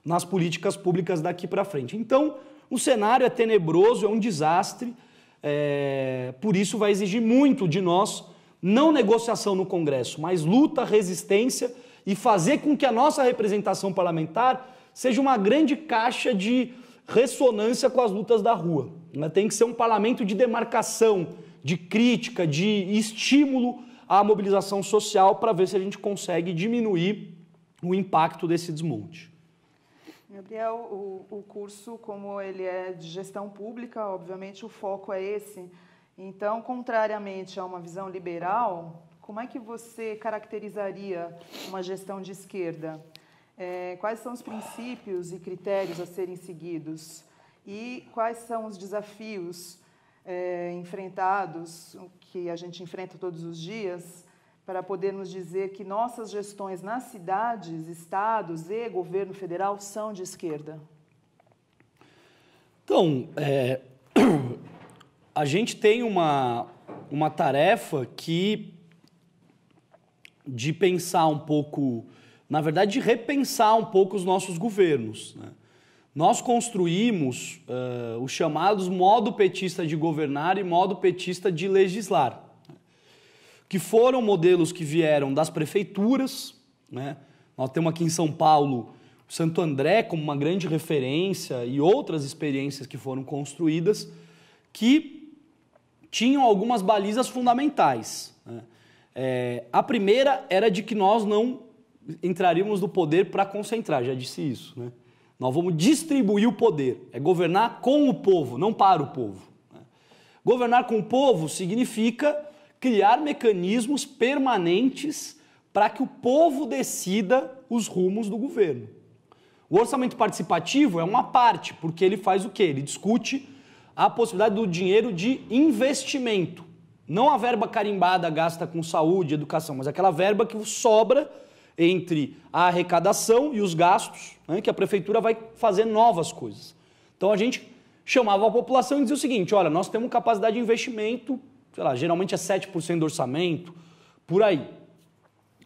nas políticas públicas daqui para frente. Então, o cenário é tenebroso, é um desastre. É, por isso vai exigir muito de nós, não negociação no Congresso, mas luta, resistência e fazer com que a nossa representação parlamentar seja uma grande caixa de ressonância com as lutas da rua. Né, tem que ser um parlamento de demarcação, de crítica, de estímulo à mobilização social para ver se a gente consegue diminuir o impacto desse desmonte. Gabriel, o, o curso, como ele é de gestão pública, obviamente o foco é esse. Então, contrariamente a uma visão liberal, como é que você caracterizaria uma gestão de esquerda? É, quais são os princípios e critérios a serem seguidos? E quais são os desafios é, enfrentados, que a gente enfrenta todos os dias, para podermos dizer que nossas gestões nas cidades, estados e governo federal são de esquerda? Então, é, a gente tem uma, uma tarefa que de pensar um pouco, na verdade, de repensar um pouco os nossos governos. Né? Nós construímos uh, os chamados modo petista de governar e modo petista de legislar que foram modelos que vieram das prefeituras. Né? Nós temos aqui em São Paulo o Santo André como uma grande referência e outras experiências que foram construídas que tinham algumas balizas fundamentais. Né? É, a primeira era de que nós não entraríamos no poder para concentrar, já disse isso. Né? Nós vamos distribuir o poder, é governar com o povo, não para o povo. Né? Governar com o povo significa criar mecanismos permanentes para que o povo decida os rumos do governo. O orçamento participativo é uma parte, porque ele faz o quê? Ele discute a possibilidade do dinheiro de investimento. Não a verba carimbada gasta com saúde, educação, mas aquela verba que sobra entre a arrecadação e os gastos, né, que a prefeitura vai fazer novas coisas. Então a gente chamava a população e dizia o seguinte: olha, nós temos capacidade de investimento sei lá, geralmente é 7% do orçamento, por aí.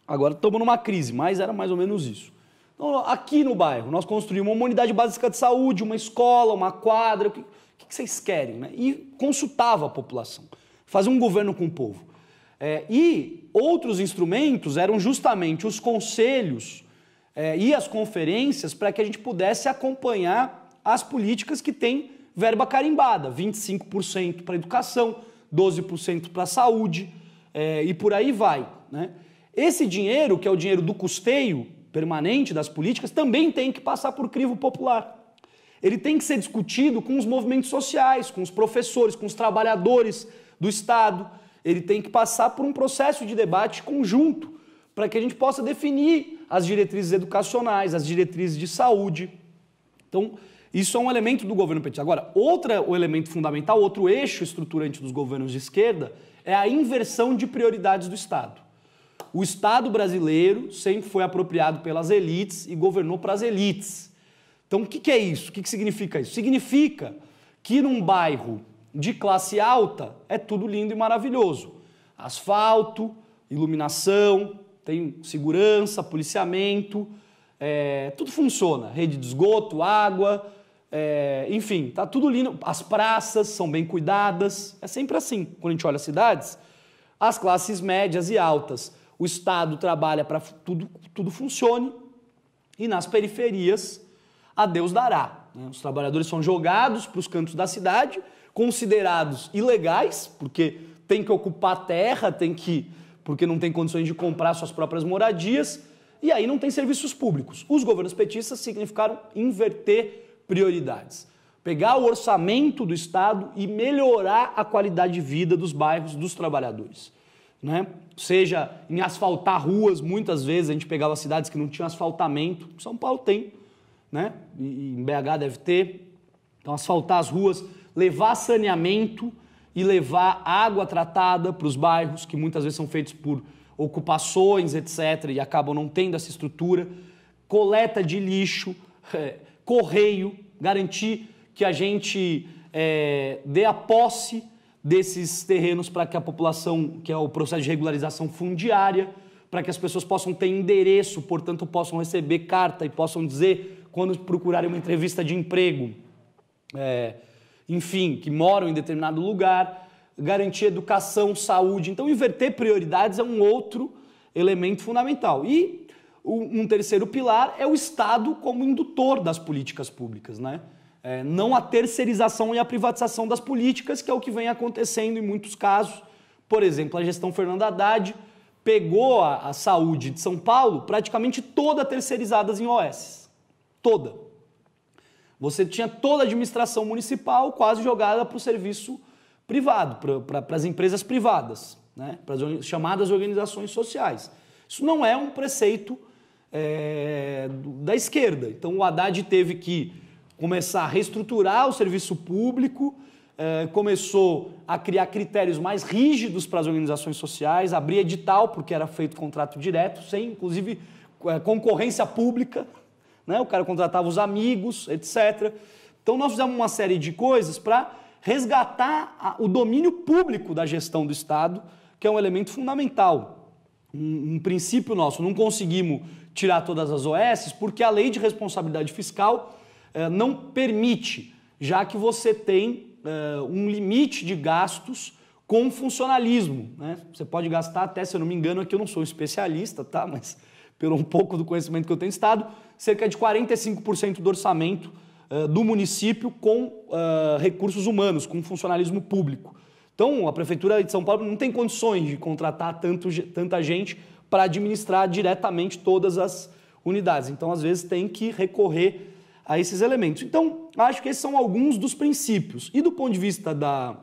Agora estamos numa crise, mas era mais ou menos isso. Então, aqui no bairro, nós construímos uma unidade básica de saúde, uma escola, uma quadra, o que, o que vocês querem? Né? E consultava a população, fazia um governo com o povo. É, e outros instrumentos eram justamente os conselhos é, e as conferências para que a gente pudesse acompanhar as políticas que têm verba carimbada, 25% para educação, 12% para a saúde é, e por aí vai. Né? Esse dinheiro, que é o dinheiro do custeio permanente das políticas, também tem que passar por crivo popular. Ele tem que ser discutido com os movimentos sociais, com os professores, com os trabalhadores do Estado. Ele tem que passar por um processo de debate conjunto para que a gente possa definir as diretrizes educacionais, as diretrizes de saúde. Então, isso é um elemento do governo petista. Agora, outro elemento fundamental, outro eixo estruturante dos governos de esquerda é a inversão de prioridades do Estado. O Estado brasileiro sempre foi apropriado pelas elites e governou para as elites. Então, o que, é isso? O que, que significa isso? Significa que num bairro de classe alta é tudo lindo e maravilhoso. Asfalto, iluminação, tem segurança, policiamento, é, tudo funciona. Rede de esgoto, água, é, enfim, tá tudo lindo. As praças são bem cuidadas. É sempre assim. Quando a gente olha as cidades, as classes médias e altas. O Estado trabalha para tudo, tudo funcione. E nas periferias, a Deus dará. Né? Os trabalhadores são jogados para os cantos da cidade, considerados ilegais, porque tem que ocupar terra, tem que. porque não tem condições de comprar suas próprias moradias. E aí não tem serviços públicos. Os governos petistas significaram inverter prioridades. Pegar o orçamento do Estado e melhorar a qualidade de vida dos bairros, dos trabalhadores. Né? Seja em asfaltar ruas, muitas vezes a gente pegava cidades que não tinham asfaltamento. São Paulo tem, né? E em BH deve ter. Então, asfaltar as ruas, levar saneamento e levar água tratada para os bairros, que muitas vezes são feitos por ocupações, etc., e acabam não tendo essa estrutura, coleta de lixo, é, correio, garantir que a gente é, dê a posse desses terrenos para que a população, que é o processo de regularização fundiária, para que as pessoas possam ter endereço, portanto, possam receber carta e possam dizer quando procurarem uma entrevista de emprego, é, enfim, que moram em determinado lugar, garantir educação, saúde. Então, inverter prioridades é um outro elemento fundamental. E um terceiro pilar é o Estado como indutor das políticas públicas, né? É, não a terceirização e a privatização das políticas, que é o que vem acontecendo em muitos casos. Por exemplo, a gestão Fernando Haddad pegou a, a saúde de São Paulo praticamente toda terceirizada em OS. Toda. Você tinha toda a administração municipal quase jogada para o serviço privado, para pra, as empresas privadas, né? para as chamadas organizações sociais. Isso não é um preceito é, da esquerda. Então o Haddad teve que começar a reestruturar o serviço público, é, começou a criar critérios mais rígidos para as organizações sociais, abrir edital, porque era feito contrato direto, sem inclusive é, concorrência pública, né? o cara contratava os amigos, etc. Então nós fizemos uma série de coisas para resgatar a, o domínio público da gestão do Estado, que é um elemento fundamental, um, um princípio nosso. Não conseguimos tirar todas as OS, porque a lei de responsabilidade fiscal eh, não permite, já que você tem eh, um limite de gastos com funcionalismo. Né? Você pode gastar até, se eu não me engano, aqui eu não sou um especialista, tá? Mas pelo um pouco do conhecimento que eu tenho estado, cerca de 45% do orçamento eh, do município com recursos humanos, com funcionalismo público. Então, a Prefeitura de São Paulo não tem condições de contratar tanto, tanta gente para administrar diretamente todas as unidades. Então, às vezes, tem que recorrer a esses elementos. Então, acho que esses são alguns dos princípios. E do ponto de vista da,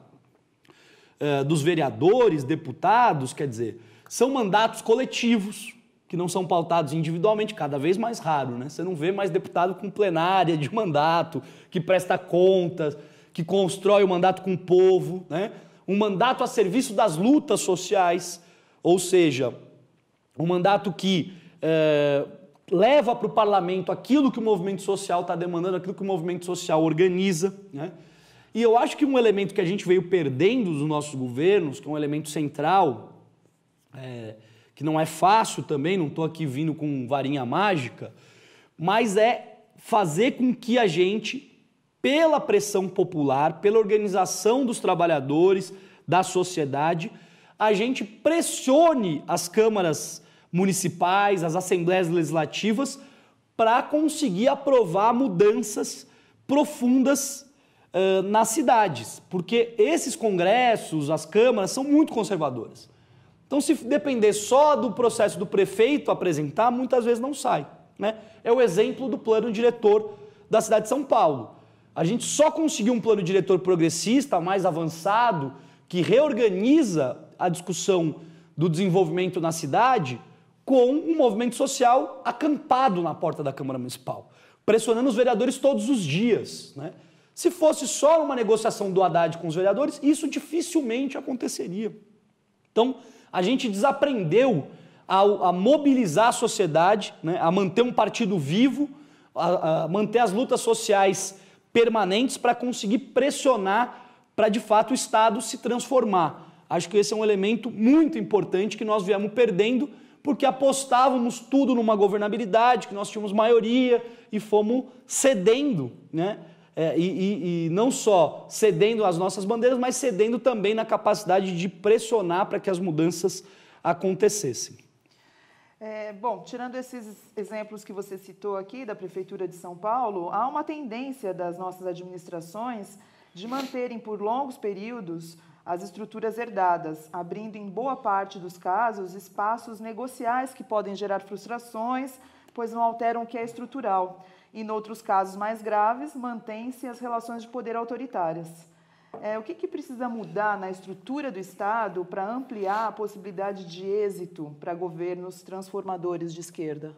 eh, dos vereadores, deputados, quer dizer, são mandatos coletivos que não são pautados individualmente, cada vez mais raro, né? Você não vê mais deputado com plenária de mandato, que presta contas, que constrói o mandato com o povo, né? Um mandato a serviço das lutas sociais, ou seja, um mandato que é, leva para o parlamento aquilo que o movimento social está demandando, aquilo que o movimento social organiza. Né? E eu acho que um elemento que a gente veio perdendo dos nossos governos, que é um elemento central, é, que não é fácil também, não estou aqui vindo com varinha mágica, mas é fazer com que a gente, pela pressão popular, pela organização dos trabalhadores, da sociedade, a gente pressione as câmaras municipais, as assembleias legislativas, para conseguir aprovar mudanças profundas uh, nas cidades, porque esses congressos, as câmaras, são muito conservadoras. Então, se depender só do processo do prefeito apresentar, muitas vezes não sai. Né? É o exemplo do plano diretor da cidade de São Paulo. A gente só conseguiu um plano diretor progressista, mais avançado, que reorganiza a discussão do desenvolvimento na cidade com um movimento social acampado na porta da Câmara Municipal, pressionando os vereadores todos os dias. Né? Se fosse só uma negociação do Haddad com os vereadores, isso dificilmente aconteceria. Então, a gente desaprendeu a, a mobilizar a sociedade, né? a manter um partido vivo, a, a manter as lutas sociais permanentes para conseguir pressionar para, de fato, o Estado se transformar. Acho que esse é um elemento muito importante que nós viemos perdendo porque apostávamos tudo numa governabilidade, que nós tínhamos maioria e fomos cedendo, né? É, e, e, e, não só cedendo as nossas bandeiras, mas cedendo também na capacidade de pressionar para que as mudanças acontecessem. É, bom, tirando esses exemplos que você citou aqui da Prefeitura de São Paulo, há uma tendência das nossas administrações de manterem por longos períodos as estruturas herdadas, abrindo em boa parte dos casos espaços negociais que podem gerar frustrações, pois não alteram o que é estrutural. E, outros casos mais graves, mantêm-se as relações de poder autoritárias. É, o que, que precisa mudar na estrutura do Estado para ampliar a possibilidade de êxito para governos transformadores de esquerda?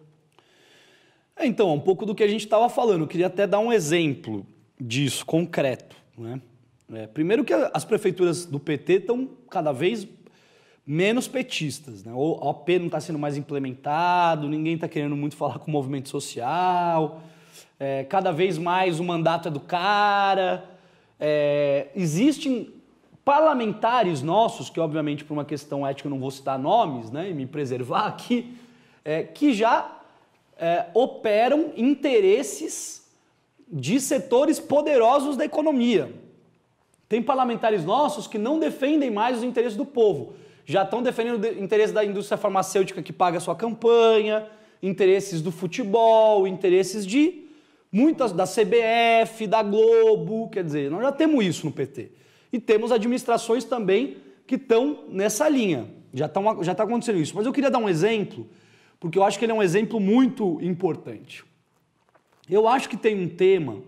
É, então, é um pouco do que a gente estava falando. Eu queria até dar um exemplo disso, concreto. Né? É, primeiro que as prefeituras do PT estão cada vez menos petistas, né? O OP não está sendo mais implementado, ninguém está querendo muito falar com o movimento social, é, cada vez mais o mandato é do cara. É, existem parlamentares nossos, que obviamente por uma questão ética eu não vou citar nomes, né? E me preservar aqui, é, que já é, operam interesses de setores poderosos da economia. Tem parlamentares nossos que não defendem mais os interesses do povo. Já estão defendendo o interesse da indústria farmacêutica que paga sua campanha, interesses do futebol, interesses de muitas da CBF, da Globo, quer dizer, nós já temos isso no PT. E temos administrações também que estão nessa linha. Já está já tá acontecendo isso. Mas eu queria dar um exemplo, porque eu acho que ele é um exemplo muito importante. Eu acho que tem um tema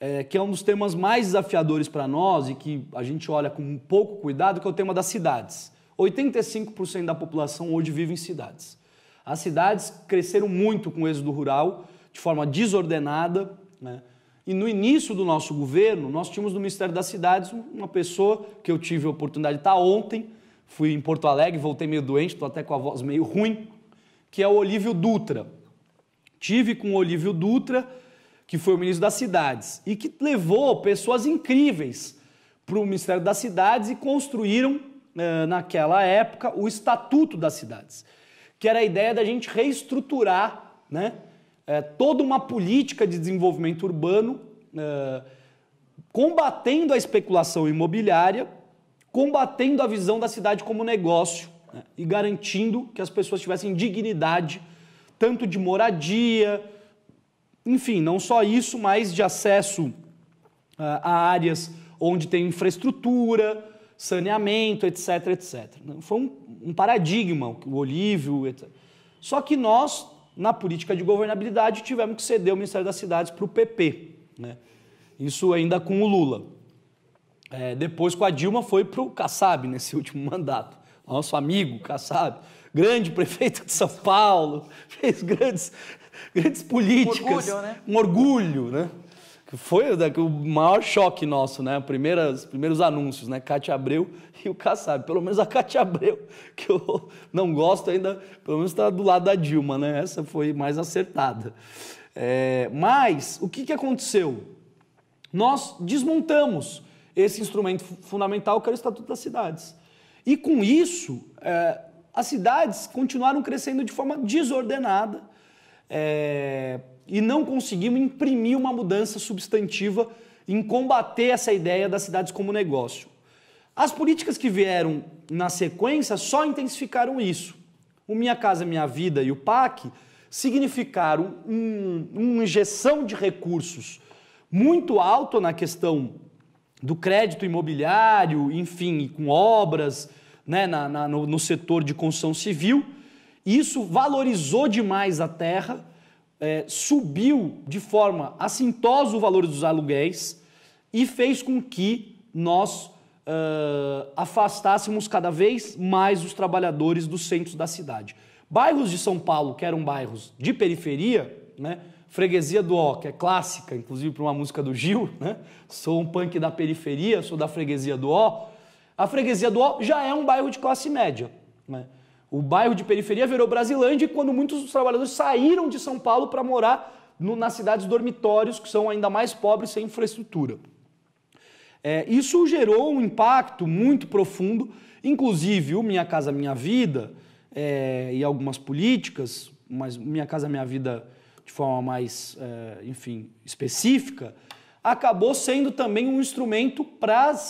é, que é um dos temas mais desafiadores para nós e que a gente olha com pouco cuidado, que é o tema das cidades. 85% da população hoje vive em cidades. As cidades cresceram muito com o êxodo rural, de forma desordenada. Né? E no início do nosso governo, nós tínhamos no Ministério das Cidades uma pessoa que eu tive a oportunidade de estar ontem, fui em Porto Alegre, voltei meio doente, estou até com a voz meio ruim, que é o Olívio Dutra. Tive com o Olívio Dutra que foi o ministro das cidades e que levou pessoas incríveis para o Ministério das Cidades e construíram, eh, naquela época, o Estatuto das Cidades, que era a ideia da gente reestruturar né, eh, toda uma política de desenvolvimento urbano, eh, combatendo a especulação imobiliária, combatendo a visão da cidade como negócio né, e garantindo que as pessoas tivessem dignidade, tanto de moradia, enfim, não só isso, mas de acesso ah, a áreas onde tem infraestrutura, saneamento, etc, etc. Foi um, um paradigma, o Olívio, etc. Só que nós, na política de governabilidade, tivemos que ceder o Ministério das Cidades para o PP. Né? Isso ainda com o Lula. É, depois, com a Dilma, foi para o Kassab nesse último mandato. Nosso amigo Kassab, grande prefeito de São Paulo, fez grandes grandes políticas. Um orgulho, né? Um orgulho, né? Que foi o maior choque nosso, né? Primeiras, primeiros anúncios, né? Cátia Abreu e o Kassab. Pelo menos a Cátia Abreu, que eu não gosto ainda, pelo menos está do lado da Dilma, né? Essa foi mais acertada. É, mas o que, que aconteceu? Nós desmontamos esse instrumento fundamental que era o Estatuto das Cidades. E com isso, é, as cidades continuaram crescendo de forma desordenada é, e não conseguimos imprimir uma mudança substantiva em combater essa ideia das cidades como negócio. As políticas que vieram na sequência só intensificaram isso. O Minha Casa Minha Vida e o PAC significaram um, uma injeção de recursos muito alto na questão do crédito imobiliário, enfim, com obras né, na, na, no, no setor de construção civil isso valorizou demais a terra, é, subiu de forma assintosa o valor dos aluguéis e fez com que nós Uh, afastássemos cada vez mais os trabalhadores dos centros da cidade. Bairros de São Paulo, que eram bairros de periferia, né? Freguesia do O, que é clássica, inclusive para uma música do Gil, né? Sou um punk da periferia, sou da freguesia do O. A freguesia do O já é um bairro de classe média, né? O bairro de periferia virou Brasilândia e quando muitos dos trabalhadores saíram de São Paulo para morar no, nas cidades dormitórios, que são ainda mais pobres sem infraestrutura. É, isso gerou um impacto muito profundo, inclusive o Minha Casa Minha Vida é, e algumas políticas, mas Minha Casa Minha Vida de forma mais, é, enfim, específica, acabou sendo também um instrumento para uh,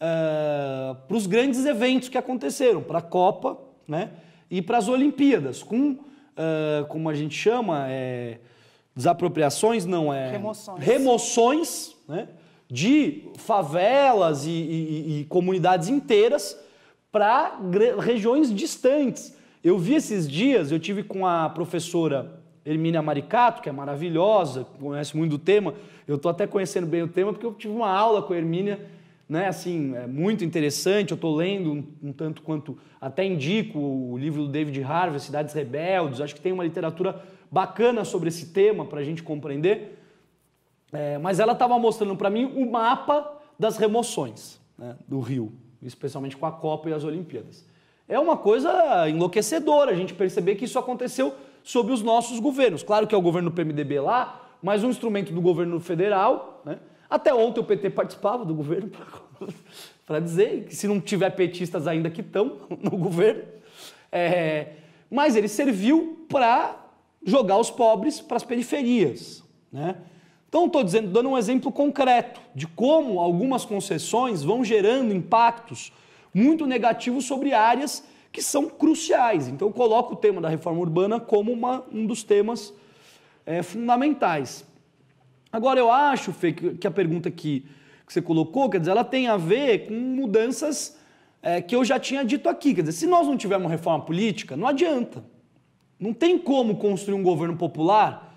é, os grandes eventos que aconteceram, para a Copa, né? E para as Olimpíadas, com, uh, como a gente chama, é, desapropriações, não é... Remoções. Remoções, né? De favelas e, e, e comunidades inteiras para regiões distantes. Eu vi esses dias, eu tive com a professora Hermínia Maricato, que é maravilhosa, conhece muito o tema. Eu estou até conhecendo bem o tema porque eu tive uma aula com a Hermínia né, assim, é muito interessante. Eu estou lendo um, um, tanto quanto até indico o livro do David Harvey, Cidades Rebeldes. Acho que tem uma literatura bacana sobre esse tema para a gente compreender. É, mas ela estava mostrando para mim o mapa das remoções né, do Rio, especialmente com a Copa e as Olimpíadas. É uma coisa enlouquecedora a gente perceber que isso aconteceu sob os nossos governos. Claro que é o governo do PMDB lá, mas um instrumento do governo federal, né, até ontem o PT participava do governo para dizer que se não tiver petistas ainda que estão no governo, é, mas ele serviu para jogar os pobres para as periferias, né? Então, estou dizendo, dando um exemplo concreto de como algumas concessões vão gerando impactos muito negativos sobre áreas que são cruciais. Então, eu coloco o tema da reforma urbana como uma, um dos temas é, fundamentais. Agora, eu acho, Fê, que a pergunta que, que você colocou, quer dizer, ela tem a ver com mudanças é, que eu já tinha dito aqui. Quer dizer, se nós não tivermos reforma política, não adianta. Não tem como construir um governo popular.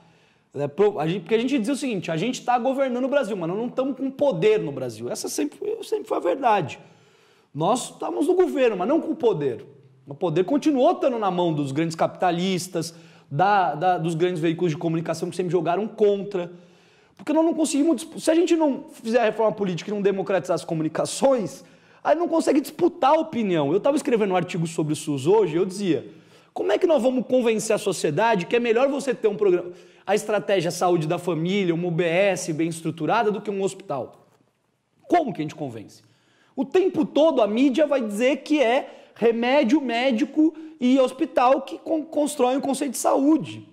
Né, pro, a gente, porque a gente dizia o seguinte: a gente está governando o Brasil, mas nós não estamos com poder no Brasil. Essa sempre, sempre foi a verdade. Nós estamos no governo, mas não com poder. O poder continuou estando na mão dos grandes capitalistas, da, da, dos grandes veículos de comunicação que sempre jogaram contra. Porque nós não conseguimos. Se a gente não fizer a reforma política e não democratizar as comunicações, aí não consegue disputar a opinião. Eu estava escrevendo um artigo sobre o SUS hoje e eu dizia: como é que nós vamos convencer a sociedade que é melhor você ter um programa, a estratégia saúde da família, uma UBS bem estruturada, do que um hospital? Como que a gente convence? O tempo todo a mídia vai dizer que é remédio médico e hospital que constroem o conceito de saúde.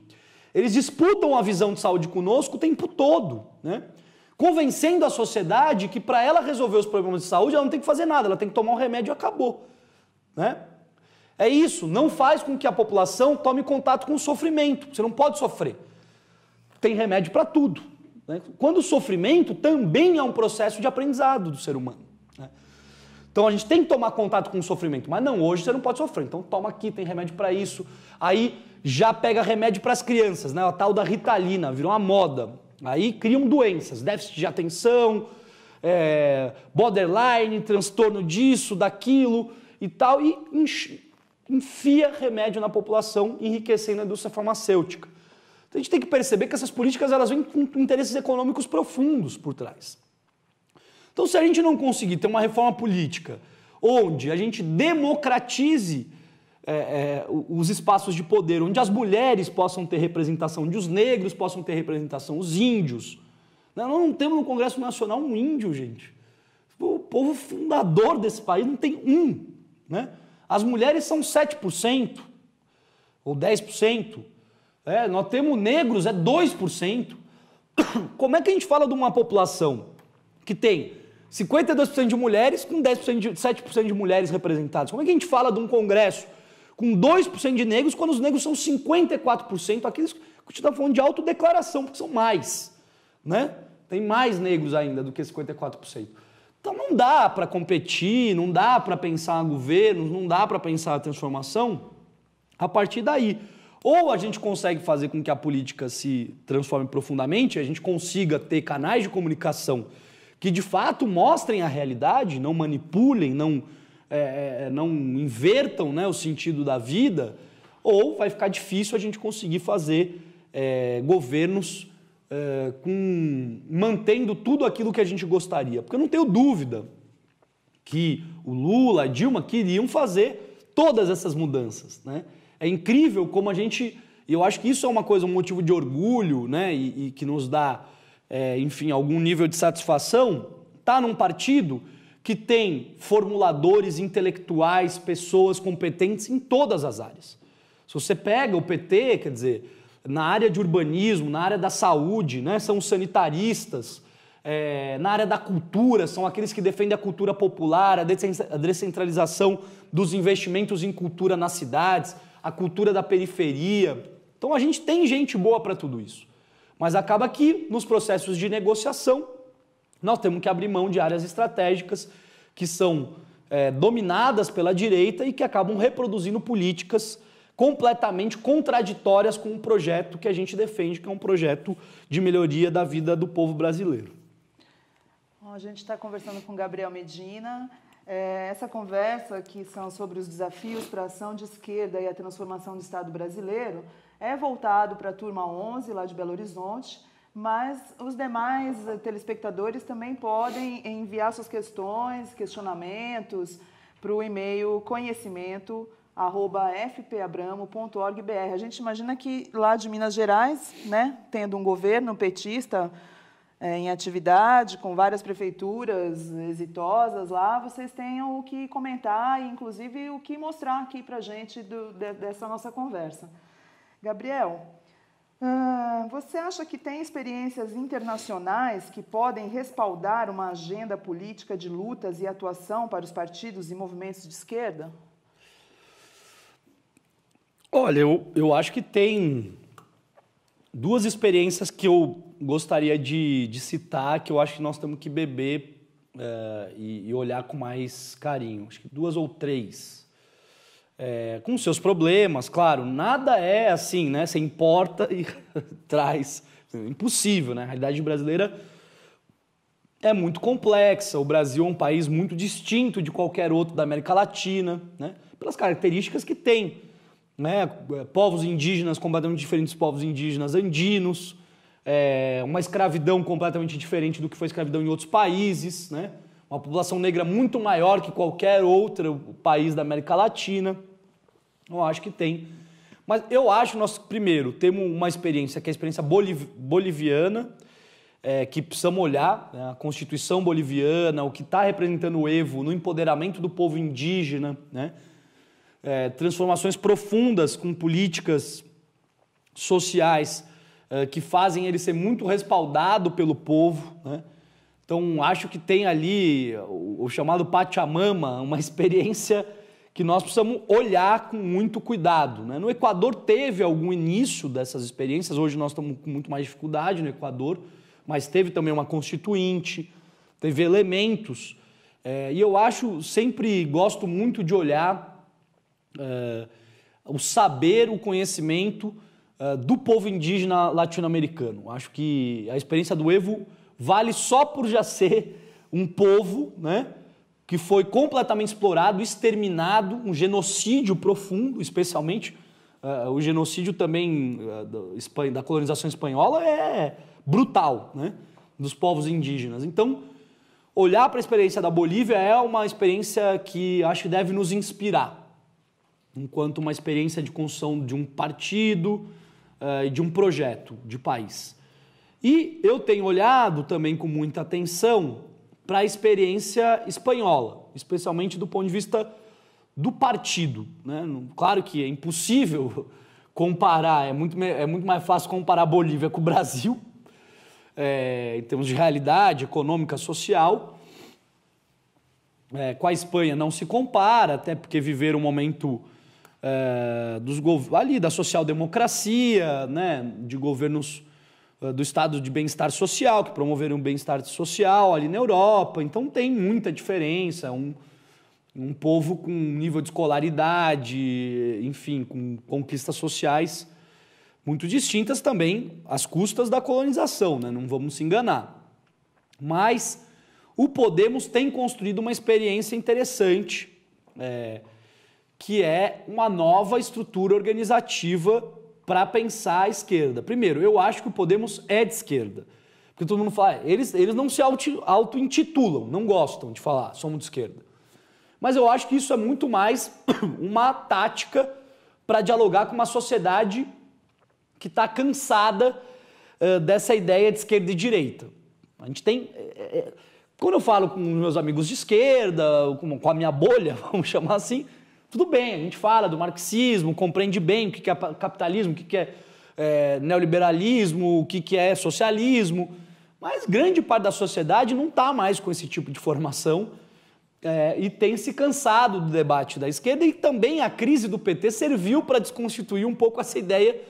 Eles disputam a visão de saúde conosco o tempo todo, né? convencendo a sociedade que para ela resolver os problemas de saúde, ela não tem que fazer nada, ela tem que tomar um remédio e acabou. Né? É isso, não faz com que a população tome contato com o sofrimento. Você não pode sofrer. Tem remédio para tudo. Né? Quando o sofrimento também é um processo de aprendizado do ser humano. Né? Então a gente tem que tomar contato com o sofrimento, mas não, hoje você não pode sofrer. Então toma aqui, tem remédio para isso. Aí já pega remédio para as crianças, né? A tal da ritalina, virou uma moda. Aí criam doenças, déficit de atenção, é, borderline, transtorno disso, daquilo e tal, e enfia remédio na população, enriquecendo a indústria farmacêutica. Então a gente tem que perceber que essas políticas elas vêm com interesses econômicos profundos por trás. Então, se a gente não conseguir ter uma reforma política onde a gente democratize é, é, os espaços de poder, onde as mulheres possam ter representação, onde os negros possam ter representação, os índios. Né? Nós não temos no Congresso Nacional um índio, gente. O povo fundador desse país não tem um. Né? As mulheres são 7% ou 10%. É, nós temos negros, é 2%. Como é que a gente fala de uma população que tem 52% de mulheres com 10% de, 7% de mulheres representadas? Como é que a gente fala de um Congresso com 2% de negros, quando os negros são 54%, aqueles que a gente está falando de autodeclaração, porque são mais. Né? Tem mais negros ainda do que 54%. Então não dá para competir, não dá para pensar governos, não dá para pensar a transformação a partir daí. Ou a gente consegue fazer com que a política se transforme profundamente, a gente consiga ter canais de comunicação que de fato mostrem a realidade, não manipulem, não é, é, não invertam né, o sentido da vida, ou vai ficar difícil a gente conseguir fazer é, governos é, com, mantendo tudo aquilo que a gente gostaria. Porque eu não tenho dúvida que o Lula, a Dilma queriam fazer todas essas mudanças. Né? É incrível como a gente. Eu acho que isso é uma coisa, um motivo de orgulho, né? E, e que nos dá, é, enfim, algum nível de satisfação. Tá num partido que tem formuladores intelectuais, pessoas competentes em todas as áreas. Se você pega o PT, quer dizer, na área de urbanismo, na área da saúde, né, são os sanitaristas, é, na área da cultura, são aqueles que defendem a cultura popular, a descentralização dos investimentos em cultura nas cidades, a cultura da periferia. Então a gente tem gente boa para tudo isso. Mas acaba que nos processos de negociação nós temos que abrir mão de áreas estratégicas que são é, dominadas pela direita e que acabam reproduzindo políticas completamente contraditórias com o projeto que a gente defende, que é um projeto de melhoria da vida do povo brasileiro. Bom, a gente está conversando com Gabriel Medina. É, essa conversa, que são sobre os desafios para a ação de esquerda e a transformação do Estado brasileiro, é voltado para a turma 11, lá de Belo Horizonte. Mas os demais eh, telespectadores também podem enviar suas questões, questionamentos para o e-mail conhecimento@fpabramo.org.br. A gente imagina que lá de Minas Gerais, né, tendo um governo petista é, em atividade, com várias prefeituras exitosas lá, vocês tenham o que comentar e, inclusive, o que mostrar aqui para a gente do, de, dessa nossa conversa. Gabriel, ah, você acha que tem experiências internacionais que podem respaldar uma agenda política de lutas e atuação para os partidos e movimentos de esquerda? Olha, eu, eu acho que tem duas experiências que eu gostaria de, de citar, que eu acho que nós temos que beber eh, e, e olhar com mais carinho. Acho que duas ou três é, com seus problemas, claro, nada é assim, né? Você importa e traz. Impossível, né? A realidade brasileira é muito complexa. O Brasil é um país muito distinto de qualquer outro da América Latina, né? pelas características que tem. Né? Povos indígenas completamente diferentes dos povos indígenas andinos, é, uma escravidão completamente diferente do que foi escravidão em outros países, né? uma população negra muito maior que qualquer outro país da América Latina. Não acho que tem. Mas eu acho nós, primeiro, temos uma experiência que é a experiência boliv boliviana, é, que precisamos olhar, né? a Constituição boliviana, o que está representando o Evo no empoderamento do povo indígena, né? É, transformações profundas com políticas sociais é, que fazem ele ser muito respaldado pelo povo. Né? Então, acho que tem ali o, o chamado Pachamama, uma experiência que nós precisamos olhar com muito cuidado. Né? No Equador teve algum início dessas experiências, hoje nós estamos com muito mais dificuldade no Equador, mas teve também uma constituinte, teve elementos. É, e eu acho, sempre gosto muito de olhar é, o saber, o conhecimento é, do povo indígena latino-americano. Acho que a experiência do Evo vale só por já ser um povo, né? que foi completamente explorado, exterminado, um genocídio profundo, especialmente. Uh, o genocídio também uh, da colonização espanhola é brutal, né? Dos povos indígenas. Então, olhar para a experiência da Bolívia é uma experiência que acho que deve nos inspirar, enquanto uma experiência de construção de um partido eh, e uh, de um projeto de país. E eu tenho olhado também com muita atenção para a experiência espanhola, especialmente do ponto de vista do partido. Né? Claro que é impossível comparar, é muito, é muito mais fácil comparar a Bolívia com o Brasil, é, em termos de realidade econômica, social. É, com a Espanha não se compara, até porque viveram um momento é, dos ali da social-democracia, né, de governos eh, do estado de bem-estar social, que promoveram um bem-estar social ali na Europa. Então tem muita diferença. É um, um povo com nível de escolaridade, enfim, com conquistas sociais muito distintas também às custas da colonização, né? não vamos se enganar. Mas o Podemos tem construído uma experiência interessante, é, que é uma nova estrutura organizativa para pensar a esquerda. Primeiro, eu acho que o Podemos é de esquerda. Porque todo mundo fala, ah, eles, eles não se auto-intitulam, não gostam de falar, somos de esquerda. Mas eu acho que isso é muito mais uma tática para dialogar com uma sociedade que está cansada uh, dessa ideia de esquerda e direita. A gente tem. É, é, quando eu falo com meus amigos de esquerda, com, com a minha bolha, vamos chamar assim, tudo bem, a gente fala do marxismo, compreende bem o que é capitalismo, o que é, é neoliberalismo, o que é socialismo, mas grande parte da sociedade não está mais com esse tipo de formação é, e tem se cansado do debate da esquerda e também a crise do PT serviu para desconstituir um pouco essa ideia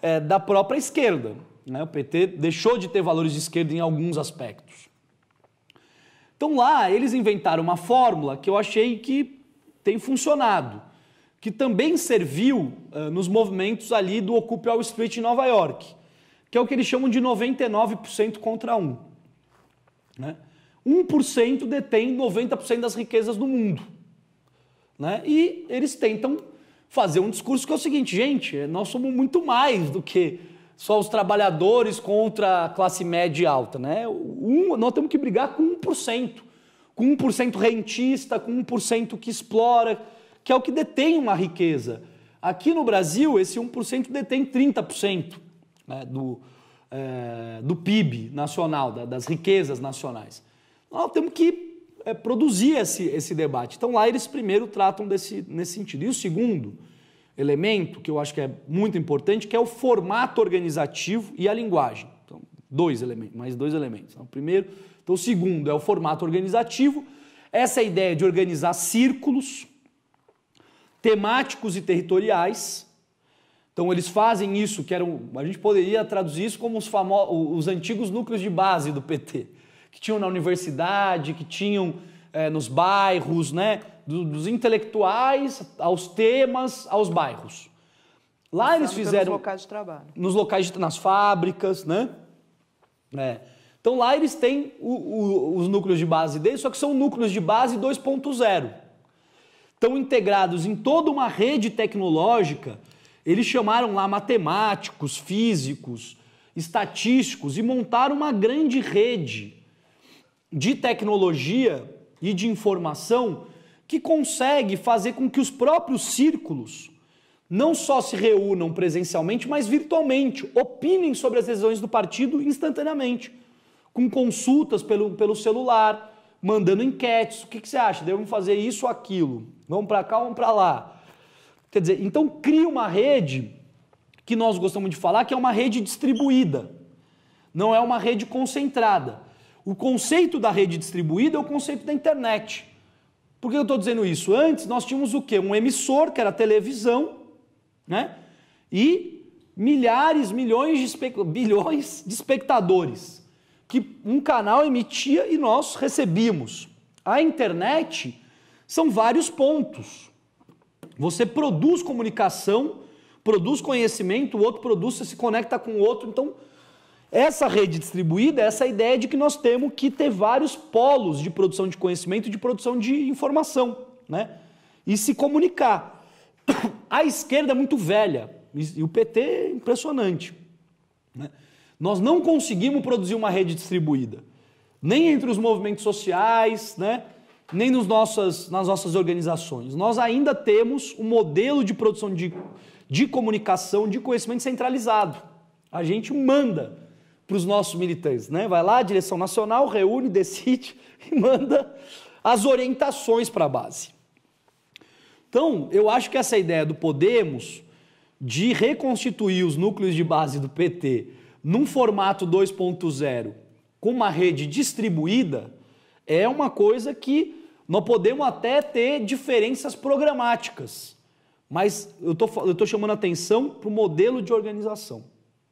é, da própria esquerda. Né? O PT deixou de ter valores de esquerda em alguns aspectos. Então lá eles inventaram uma fórmula que eu achei que tem funcionado, que também serviu uh, nos movimentos ali do Occupy Wall Street em Nova York, que é o que eles chamam de 99% contra 1. Né? 1% detém 90% das riquezas do mundo. Né? E eles tentam fazer um discurso que é o seguinte, gente, nós somos muito mais do que só os trabalhadores contra a classe média e alta, né? Um, nós temos que brigar com 1% com 1% rentista, com 1% que explora, que é o que detém uma riqueza. Aqui no Brasil, esse 1% detém 30% né, do, é, do PIB nacional, da, das riquezas nacionais. Nós temos que é, produzir esse, esse debate. Então, lá eles primeiro tratam desse, nesse sentido. E o segundo elemento, que eu acho que é muito importante, que é o formato organizativo e a linguagem. Então, dois elementos, mais dois elementos. Então, primeiro, então, o segundo é o formato organizativo, essa é ideia de organizar círculos temáticos e territoriais. Então, eles fazem isso, que eram, a gente poderia traduzir isso como os, famosos, os antigos núcleos de base do PT, que tinham na universidade, que tinham é, nos bairros, né? dos intelectuais aos temas, aos bairros. Lá eles fizeram. Nos locais de trabalho. Nos locais, de, nas fábricas, né? É. Então lá eles têm o, o, os núcleos de base deles, só que são núcleos de base 2.0. Estão integrados em toda uma rede tecnológica. Eles chamaram lá matemáticos, físicos, estatísticos e montaram uma grande rede de tecnologia e de informação que consegue fazer com que os próprios círculos não só se reúnam presencialmente, mas virtualmente, opinem sobre as decisões do partido instantaneamente com consultas pelo, pelo celular, mandando enquetes. O que, que você acha? Devemos fazer isso ou aquilo? Vamos para cá, vamos para lá. Quer dizer, então cria uma rede que nós gostamos de falar que é uma rede distribuída, não é uma rede concentrada. O conceito da rede distribuída é o conceito da internet. Por que eu estou dizendo isso? Antes nós tínhamos o quê? Um emissor, que era a televisão, né? E milhares, milhões de bilhões de espectadores que um canal emitia e nós recebíamos. A internet são vários pontos. Você produz comunicação, produz conhecimento, o outro produz, você se conecta com o outro. Então, essa rede distribuída, essa ideia de que nós temos que ter vários polos de produção de conhecimento e de produção de informação, né? E se comunicar. A esquerda é muito velha e o PT é impressionante. Né? Nós não conseguimos produzir uma rede distribuída, nem entre os movimentos sociais, né? nem nos nossas, nas nossas organizações. Nós ainda temos um modelo de produção de, de comunicação, de conhecimento centralizado. A gente manda para os nossos militantes, né? Vai lá, a direção nacional reúne, decide e manda as orientações para a base. Então, eu acho que essa ideia do Podemos de reconstituir os núcleos de base do PT num formato 2.0 com uma rede distribuída é uma coisa que nós podemos até ter diferenças programáticas, mas eu tô, estou chamando atenção para o modelo de organização,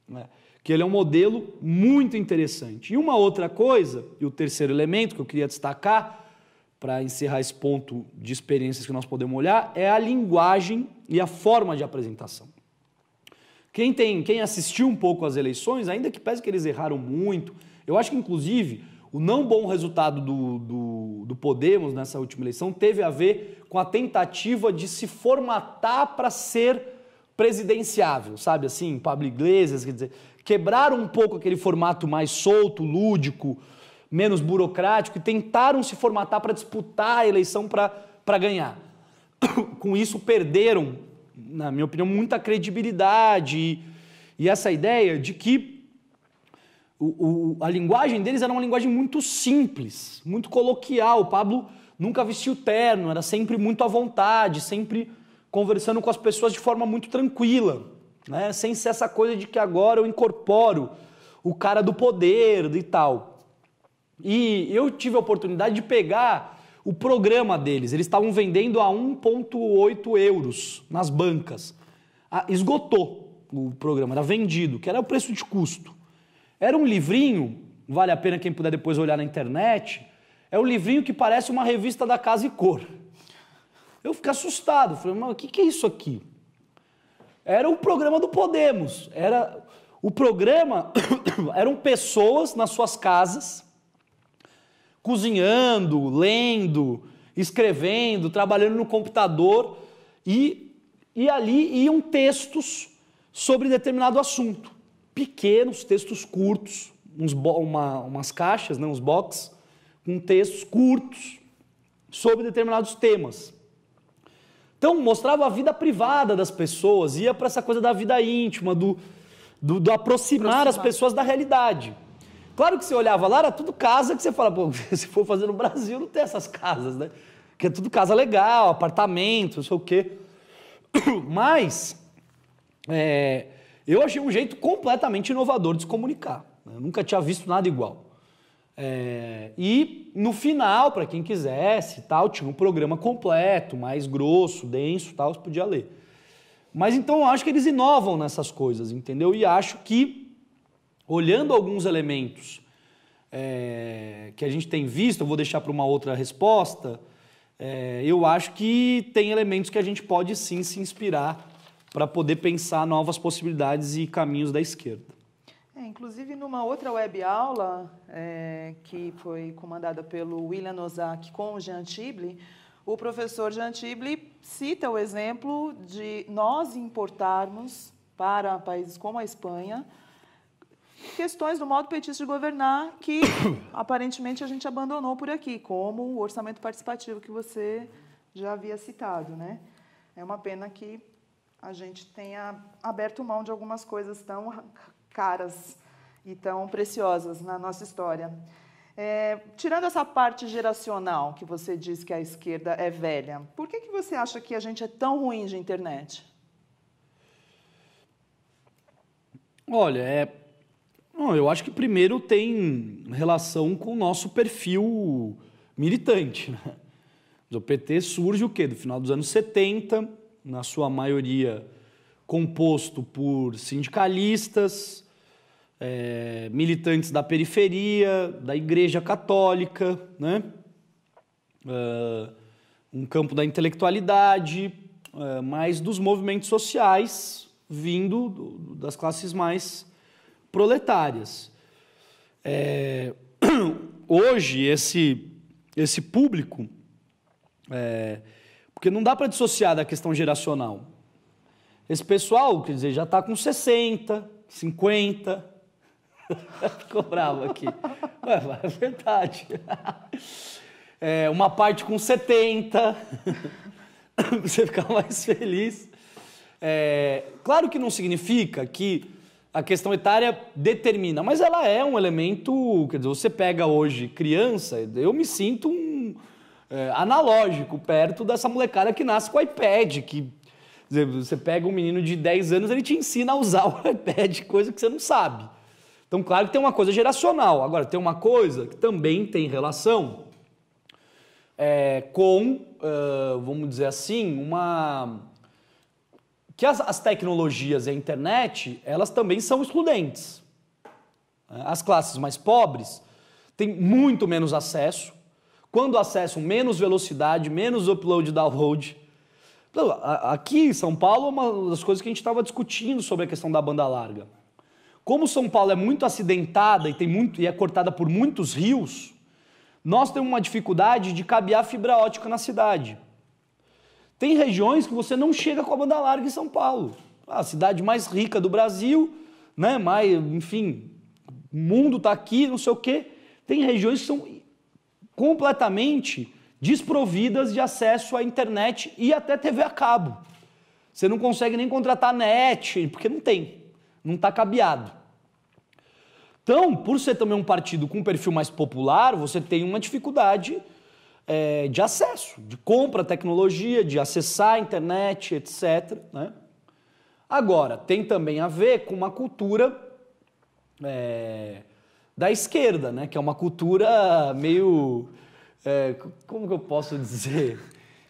né? que ele é um modelo muito interessante. E uma outra coisa, e o terceiro elemento que eu queria destacar, para encerrar esse ponto de experiências que nós podemos olhar, é a linguagem e a forma de apresentação. Quem, tem, quem assistiu um pouco às eleições, ainda que pese que eles erraram muito, eu acho que inclusive o não bom resultado do, do, do Podemos nessa última eleição teve a ver com a tentativa de se formatar para ser presidenciável, sabe assim, Pablo Iglesias, quer dizer, quebraram um pouco aquele formato mais solto, lúdico, menos burocrático e tentaram se formatar para disputar a eleição para ganhar. Com isso perderam na minha opinião, muita credibilidade e, e essa ideia de que o, o, a linguagem deles era uma linguagem muito simples, muito coloquial. O Pablo nunca vestiu terno, era sempre muito à vontade, sempre conversando com as pessoas de forma muito tranquila, né? sem ser essa coisa de que agora eu incorporo o cara do poder e tal. E eu tive a oportunidade de pegar o programa deles. Eles estavam vendendo a 1,8 euros nas bancas. Ah, esgotou o programa, era vendido, que era o preço de custo. Era um livrinho, vale a pena quem puder depois olhar na internet. É um livrinho que parece uma revista da Casa e Cor. Eu fiquei assustado, falei, mas o que, que é isso aqui? Era o um programa do Podemos. Era o programa eram pessoas nas suas casas cozinhando, lendo, escrevendo, trabalhando no computador e, e ali iam textos sobre determinado assunto. Pequenos, textos curtos, uns uma, umas caixas, né, uns boxes, com textos curtos sobre determinados temas. Então, mostrava a vida privada das pessoas, ia para essa coisa da vida íntima, do, do, do aproximar, aproximar as pessoas da realidade. Claro que você olhava lá, era tudo casa que você fala, pô, se for fazer no Brasil, não tem essas casas, né? Que é tudo casa legal, apartamento, não sei o quê. Mas é, eu achei um jeito completamente inovador de se comunicar. Né? Eu nunca tinha visto nada igual. É, e no final, para quem quisesse tal, tinha um programa completo, mais grosso, denso tal, você podia ler. Mas então eu acho que eles inovam nessas coisas, entendeu? E acho que Olhando alguns elementos é, que a gente tem visto, eu vou deixar para uma outra resposta, é, eu acho que tem elementos que a gente pode sim se inspirar para poder pensar novas possibilidades e caminhos da esquerda. É, inclusive, numa outra web aula é, que foi comandada pelo William Ozak com o Jean Tibli, o professor Jean Tibli cita o exemplo de nós importarmos para países como a Espanha questões do modo petista de governar que aparentemente a gente abandonou por aqui, como o orçamento participativo que você já havia citado, né? É uma pena que a gente tenha aberto mão de algumas coisas tão caras e tão preciosas na nossa história. É, tirando essa parte geracional que você diz que a esquerda é velha, por que, que você acha que a gente é tão ruim de internet? Olha, é não, eu acho que primeiro tem relação com o nosso perfil militante. Né? O PT surge o quê? Do final dos anos 70, na sua maioria composto por sindicalistas, é, militantes da periferia, da Igreja Católica, né? Uh, um campo da intelectualidade, uh, é, mas dos movimentos sociais vindo do, das classes mais proletárias. É, hoje, esse, esse público, é, porque não dá para dissociar da questão geracional. Esse pessoal, quer dizer, já está com 60, 50. Ficou bravo aqui. Ué, é verdade. É, uma parte com 70. você ficar mais feliz. É, claro que não significa que a questão etária determina, mas ela é um elemento, quer dizer, você pega hoje criança, eu me sinto um é, analógico perto dessa molecada que nasce com iPad, que dizer, você pega um menino de 10 anos, ele te ensina a usar o iPad, coisa que você não sabe. Então, claro que tem uma coisa geracional. Agora, tem uma coisa que também tem relação é, com, uh, vamos dizer assim, uma que as, as tecnologias e a internet, elas também são excludentes. É, as classes mais pobres têm muito menos acesso, quando acessam menos velocidade, menos upload e download. Então, aqui em São Paulo uma das coisas que a gente estava discutindo sobre a questão da banda larga. Como São Paulo é muito acidentada e, tem muito, e é cortada por muitos rios, nós temos uma dificuldade de cabear fibra ótica na cidade. Tem regiões que você não chega com a banda larga em São Paulo. A cidade mais rica do Brasil, né? Mais, enfim, o mundo está aqui, não sei o quê. Tem regiões que são completamente desprovidas de acesso à internet e até TV a cabo. Você não consegue nem contratar net, porque não tem, não está cabeado. Então, por ser também um partido com um perfil mais popular, você tem uma dificuldade é, de acesso, de compra tecnologia, de acessar a internet, etc. Né? Agora, tem também a ver com uma cultura é, da esquerda, né? que é uma cultura meio. É, como que eu posso dizer?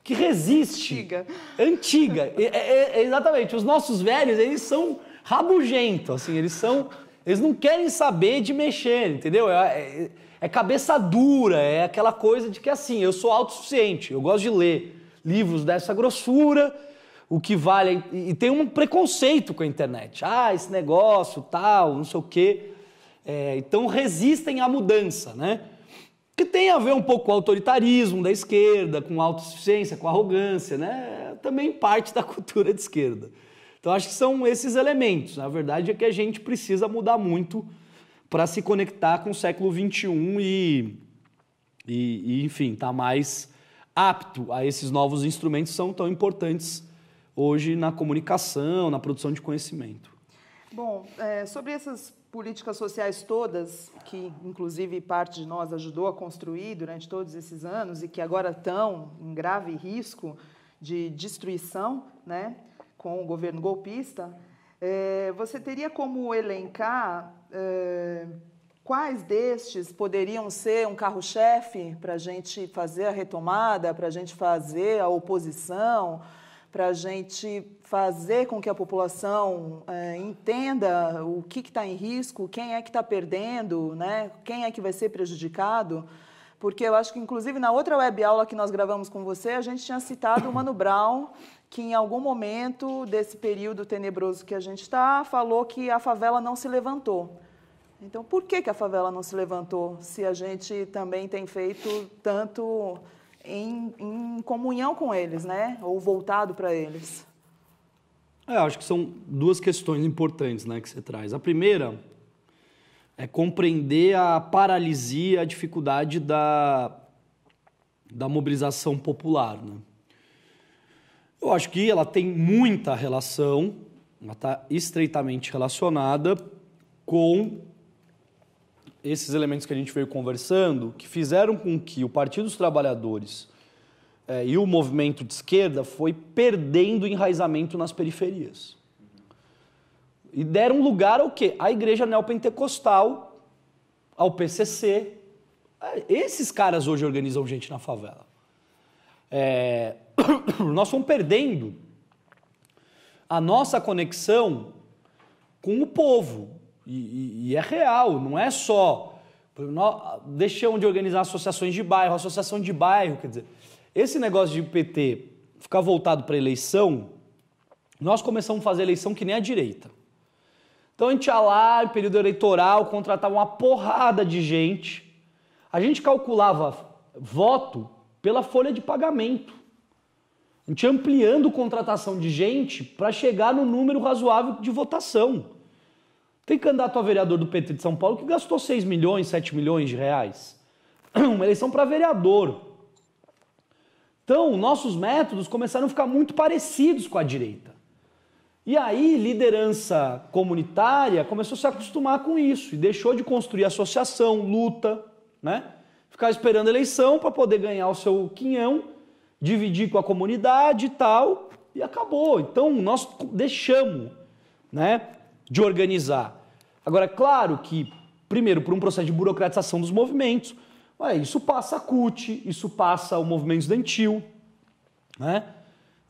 Que resiste. Antiga. Antiga. É, é, exatamente. Os nossos velhos, eles são rabugentos, assim, eles são. Eles não querem saber de mexer, entendeu? é, é é cabeça dura, é aquela coisa de que assim, eu sou autossuficiente, eu gosto de ler livros dessa grossura, o que vale. E tem um preconceito com a internet. Ah, esse negócio, tal, não sei o quê. É, então resistem à mudança, né? Que tem a ver um pouco com o autoritarismo da esquerda, com a autossuficiência, com a arrogância, né? Também parte da cultura de esquerda. Então acho que são esses elementos. Na verdade é que a gente precisa mudar muito para se conectar com o século XXI e, e, e enfim, estar tá mais apto a esses novos instrumentos que são tão importantes hoje na comunicação, na produção de conhecimento. Bom, é, sobre essas políticas sociais todas, que inclusive parte de nós ajudou a construir durante todos esses anos e que agora estão em grave risco de destruição né, com o governo golpista, é, você teria como elencar quais destes poderiam ser um carro-chefe para a gente fazer a retomada, para a gente fazer a oposição, para a gente fazer com que a população é, entenda o que está em risco, quem é que está perdendo, né? quem é que vai ser prejudicado. Porque eu acho que, inclusive, na outra web aula que nós gravamos com você, a gente tinha citado o Mano Brown que em algum momento desse período tenebroso que a gente está, falou que a favela não se levantou. Então, por que, que a favela não se levantou se a gente também tem feito tanto em, em comunhão com eles, né? Ou voltado para eles? É, acho que são duas questões importantes né, que você traz. A primeira é compreender a paralisia, a dificuldade da, da mobilização popular. Né? Eu acho que ela tem muita relação, ela está estreitamente relacionada com esses elementos que a gente veio conversando, que fizeram com que o Partido dos Trabalhadores é, e o movimento de esquerda foi perdendo enraizamento nas periferias. E deram lugar ao quê? À igreja neopentecostal, ao PCC. É, esses caras hoje organizam gente na favela. É, nós fomos perdendo a nossa conexão com o povo. E, e, e é real, não é só. deixamos de organizar associações de bairro, associação de bairro, quer dizer, esse negócio de PT ficar voltado para eleição, nós começamos a fazer eleição que nem a direita. Então a gente ia lá, em período eleitoral, contratava uma porrada de gente. A gente calculava voto pela folha de pagamento. A gente ampliando contratação de gente para chegar no número razoável de votação. Tem candidato a vereador do PT de São Paulo que gastou 6 milhões, 7 milhões de reais. Uma eleição para vereador. Então, nossos métodos começaram a ficar muito parecidos com a direita. E aí, liderança comunitária começou a se acostumar com isso e deixou de construir associação, luta, né? Ficar esperando eleição para poder ganhar o seu quinhão dividir com a comunidade e tal, e acabou. Então nós deixamos né, de organizar. Agora, é claro que, primeiro, por um processo de burocratização dos movimentos, ué, isso passa a CUT, isso passa o movimento estudantil, né?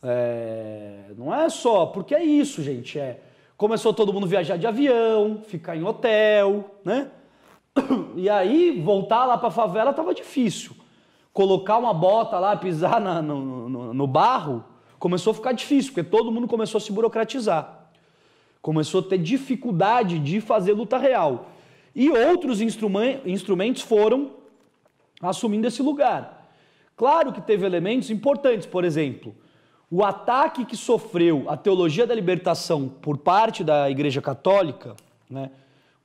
É, não é só, porque é isso, gente. É, começou todo mundo viajar de avião, ficar em hotel, né? E aí voltar lá para a favela tava difícil colocar uma bota lá, pisar na, no, no, no barro, começou a ficar difícil, porque todo mundo começou a se burocratizar. Começou a ter dificuldade de fazer luta real. E outros instrumentos foram assumindo esse lugar. Claro que teve elementos importantes, por exemplo, o ataque que sofreu a teologia da libertação por parte da Igreja Católica, né,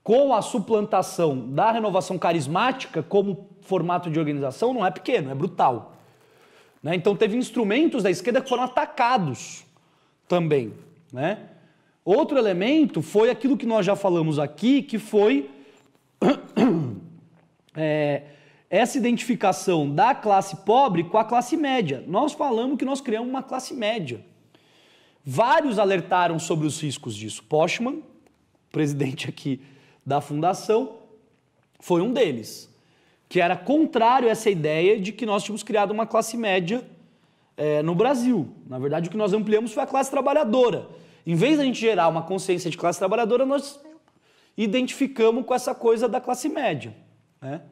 com a suplantação da renovação carismática como formato de organização não é pequeno, é brutal. Né? Então teve instrumentos da esquerda que foram atacados também. Né? Outro elemento foi aquilo que nós já falamos aqui, que foi é, essa identificação da classe pobre com a classe média. Nós falamos que nós criamos uma classe média. Vários alertaram sobre os riscos disso. Postman, presidente aqui da fundação, foi um deles que era contrário a essa ideia de que nós tínhamos criado uma classe média é, no Brasil. Na verdade, o que nós ampliamos foi a classe trabalhadora. Em vez da gente gerar uma consciência de classe trabalhadora, nós identificamos com essa coisa da classe média. Né?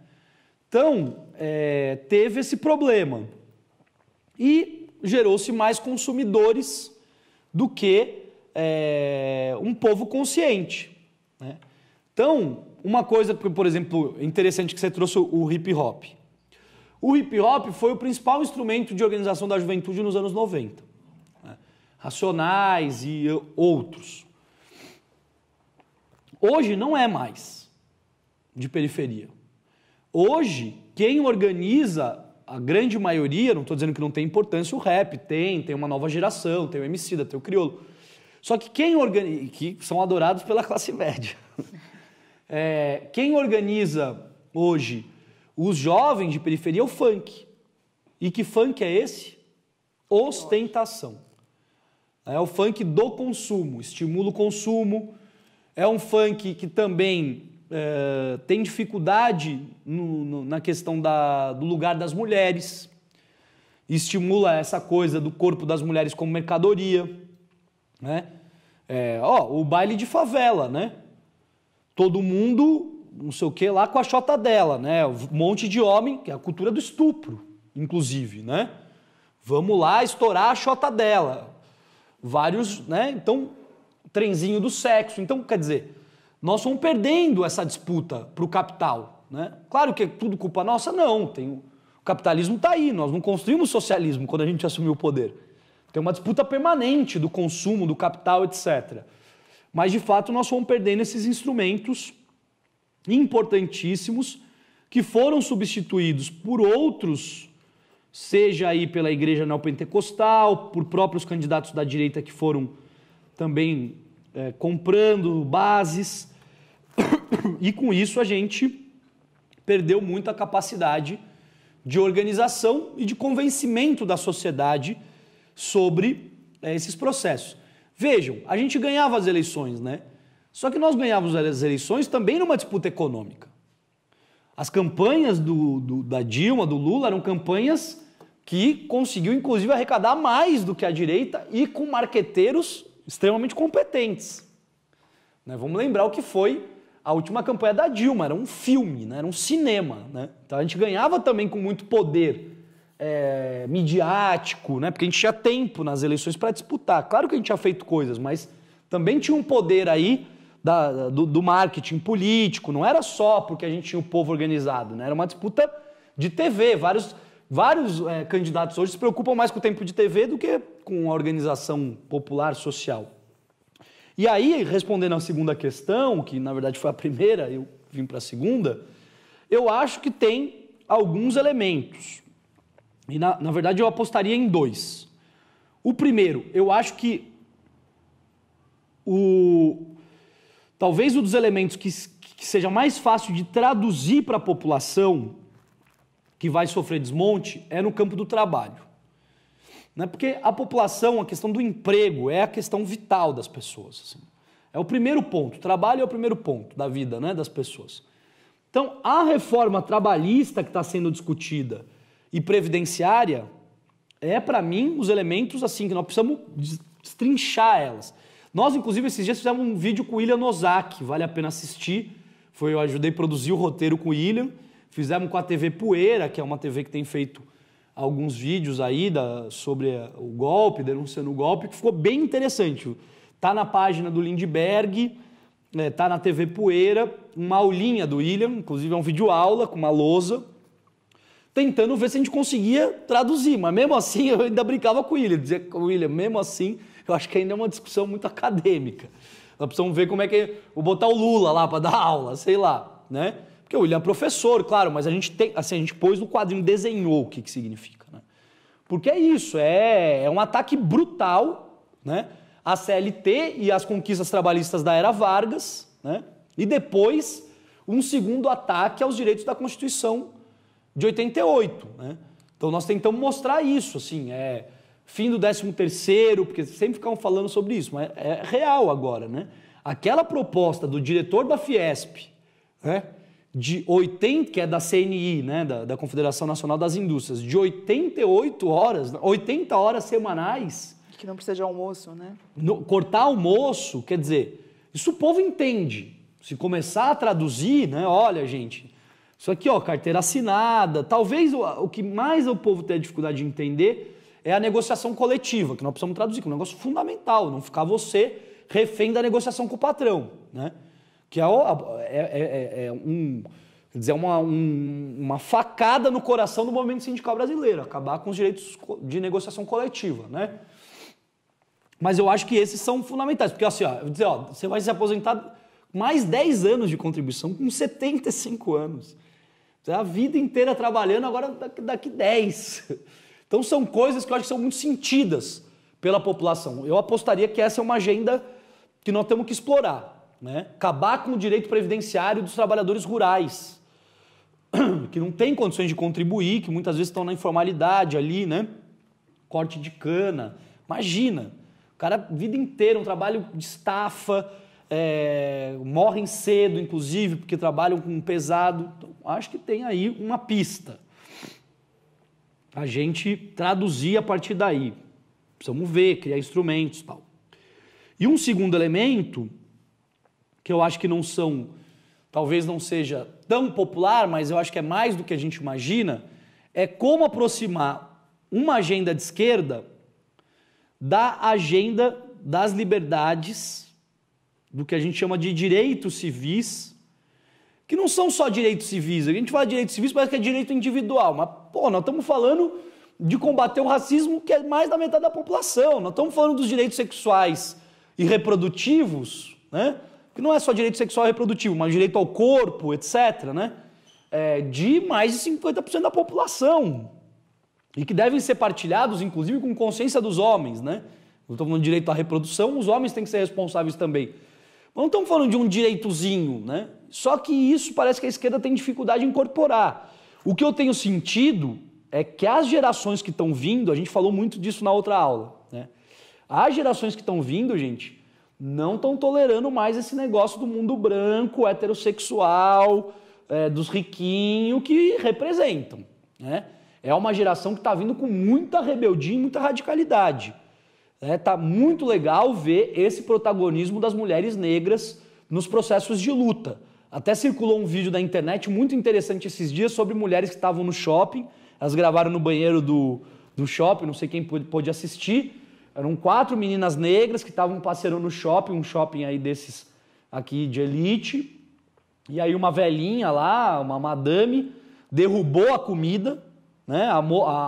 Então, é, teve esse problema. E gerou-se mais consumidores do que é, um povo consciente. Né? Então, uma coisa, por exemplo, interessante que você trouxe o hip hop. O hip hop foi o principal instrumento de organização da juventude nos anos 90. Né? Racionais e eh, outros. Hoje não é mais de periferia. Hoje, quem organiza a grande maioria, não estou dizendo que não tem importância, o rap tem, tem uma nova geração, tem o Emicida, tem o Criolo. Só que quem organiza, que são adorados pela classe média. É, quem organiza hoje os jovens de periferia é o funk. E que funk é esse? Ostentação. É o funk do consumo, estimula o consumo. É um funk que também é, tem dificuldade no, no, na questão da, do lugar das mulheres, estimula essa coisa do corpo das mulheres como mercadoria. Né? É, ó, o baile de favela, né? todo mundo, não sei o que, lá com a chota dela, né? Um monte de homem, que é a cultura do estupro, inclusive, né? Vamos lá estourar a chota dela. Vários, né? Então, trenzinho do sexo. Então, quer dizer, nós vamos perdendo essa disputa para o capital, né? Claro que é tudo culpa nossa, não. Tem, o capitalismo está aí, nós não construímos socialismo quando a gente assumiu o poder. Tem uma disputa permanente do consumo, do capital, etc. Mas, de fato, nós fomos perdendo esses instrumentos importantíssimos que foram substituídos por outros, seja aí pela igreja neopentecostal, por próprios candidatos da direita que foram também é, comprando bases. E com isso a gente perdeu muito a capacidade de organização e de convencimento da sociedade sobre é, esses processos. Vejam, a gente ganhava as eleições, né? Só que nós ganhávamos as eleições também numa disputa econômica. As campanhas do, do, da Dilma, do Lula, eram campanhas que conseguiu, inclusive, arrecadar mais do que a direita e com marqueteiros extremamente competentes. Né? Vamos lembrar o que foi a última campanha da Dilma, era um filme, né? era um cinema. Né? Então a gente ganhava também com muito poder é, midiático, né? Porque a gente tinha tempo nas eleições para disputar. Claro que a gente tinha feito coisas, mas também tinha um poder aí da, do, do, marketing político. Não era só porque a gente tinha o povo organizado, né? Era uma disputa de TV. Vários, vários é, candidatos hoje se preocupam mais com o tempo de TV do que com a organização popular social. E aí, respondendo à segunda questão, que na verdade foi a primeira, eu vim para a segunda, eu acho que tem alguns elementos. E na, na verdade eu apostaria em dois. O primeiro, eu acho que o talvez um dos elementos que, que seja mais fácil de traduzir para a população que vai sofrer desmonte é no campo do trabalho. Né? Porque a população, a questão do emprego é a questão vital das pessoas. Assim. É o primeiro ponto. O trabalho é o primeiro ponto da vida né, das pessoas. Então, a reforma trabalhista que está sendo discutida e previdenciária é para mim os elementos assim que nós precisamos destrinchar elas. Nós inclusive esses dias fizemos um vídeo com o William Nozak, vale a pena assistir. Foi eu ajudei a produzir o roteiro com o William. Fizemos com a TV Poeira, que é uma TV que tem feito alguns vídeos aí da, sobre o golpe, denunciando o golpe, que ficou bem interessante. Tá na página do Lindbergh, é, tá na TV Poeira, uma aulinha do William, inclusive é um vídeo aula com uma lousa tentando ver se a gente conseguia traduzir. Mas mesmo assim, eu ainda brincava com o William, dizia com o William, mesmo assim, eu acho que ainda é uma discussão muito acadêmica. Nós precisamos ver como é que. É, vou botar o Lula lá para dar aula, sei lá, né? Porque o William é professor, claro, mas a gente tem, assim, a gente pôs no quadrinho, desenhou o que, que significa, né? Porque é isso, é, é um ataque brutal, né? A CLT e as conquistas trabalhistas da era Vargas, né? E depois um segundo ataque aos direitos da Constituição de 88. Né? Então nós tentamos mostrar isso, assim, é fim do 13 terceiro, porque sempre ficavam falando sobre isso, mas é, é real agora, né? Aquela proposta do diretor da Fiesp, né? de 80, que é da CNI, né, da, da, Confederação Nacional das Indústrias, de 88 horas, 80 horas semanais. Que não precisa de almoço, né? No, cortar almoço, quer dizer, isso o povo entende. Se começar a traduzir, né, olha, gente, isso aqui, ó, carteira assinada. Talvez o, o que mais o povo tenha dificuldade de entender é a negociação coletiva, que nós precisamos traduzir, que é um negócio fundamental, não ficar você refém da negociação com o patrão, né? Que é, é, é, é, é um, quer dizer, é uma, um, uma facada no coração do movimento sindical brasileiro, acabar com os direitos de negociação coletiva, né? Mas eu acho que esses são fundamentais, porque assim, ó, eu vou dizer, ó, você vai se aposentar mais 10 anos de contribuição com 75 anos. Tá a vida inteira trabalhando, agora daqui 10. Então são coisas que eu acho que são muito sentidas pela população. Eu apostaria que essa é uma agenda que nós temos que explorar. Né? Acabar com o direito previdenciário dos trabalhadores rurais, que não têm condições de contribuir, que muitas vezes estão na informalidade ali, né? Corte de cana. Imagina, o cara, vida inteira, um trabalho de estafa, é, morrem cedo, inclusive, porque trabalham com um pesado. Então, acho que tem aí uma pista. A gente traduzir a partir daí. Precisamos ver, criar instrumentos tal. E um segundo elemento, que eu acho que não são, talvez não seja tão popular, mas eu acho que é mais do que a gente imagina, é como aproximar uma agenda de esquerda da agenda das liberdades do que a gente chama de direitos civis, que não são só direitos civis. A gente fala de direitos civis, parece que é direito individual, mas, pô, nós estamos falando de combater o racismo que é mais da metade da população. Nós estamos falando dos direitos sexuais e reprodutivos, né? que não é só direito sexual e reprodutivo, mas direito ao corpo, etc., né? É, de mais de 50% da população. E que devem ser partilhados, inclusive, com consciência dos homens, né? Eu estou falando de direito à reprodução, os homens têm que ser responsáveis também. Não estamos falando de um direitozinho, né? Só que isso parece que a esquerda tem dificuldade em incorporar. O que eu tenho sentido é que as gerações que estão vindo, a gente falou muito disso na outra aula, né? As gerações que estão vindo, gente, não estão tolerando mais esse negócio do mundo branco, heterossexual, é, dos riquinhos que representam, né? É uma geração que está vindo com muita rebeldia e muita radicalidade. É, tá muito legal ver esse protagonismo das mulheres negras nos processos de luta. Até circulou um vídeo da internet muito interessante esses dias sobre mulheres que estavam no shopping, elas gravaram no banheiro do, do shopping, não sei quem pôde, pôde assistir. Eram quatro meninas negras que estavam passeando no shopping, um shopping aí desses aqui de elite. E aí uma velhinha lá, uma madame, derrubou a comida, né? a,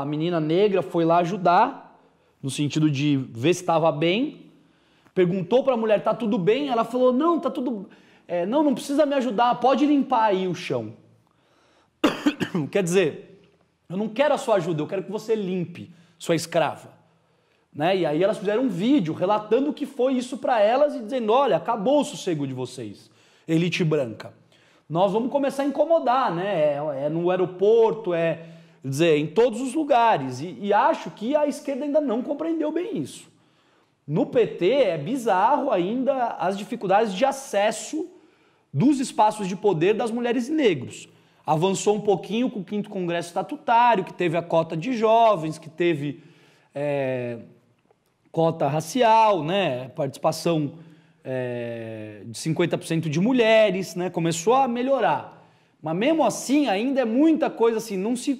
a menina negra foi lá ajudar no sentido de ver se estava bem. Perguntou para a mulher: "Tá tudo bem?" Ela falou: "Não, tá tudo, é, não, não precisa me ajudar, pode limpar aí o chão". Quer dizer, eu não quero a sua ajuda, eu quero que você limpe, sua escrava. Né? E aí elas fizeram um vídeo relatando o que foi isso para elas e dizendo: "Olha, acabou o sossego de vocês, elite branca. Nós vamos começar a incomodar, né? é, é no aeroporto, é Quer dizer, em todos os lugares. E, e acho que a esquerda ainda não compreendeu bem isso. No PT é bizarro ainda as dificuldades de acesso dos espaços de poder das mulheres e negros. Avançou um pouquinho com o quinto congresso estatutário, que teve a cota de jovens, que teve é, cota racial, né, participação é, de 50% de mulheres, né, começou a melhorar. Mas mesmo assim ainda é muita coisa assim, não se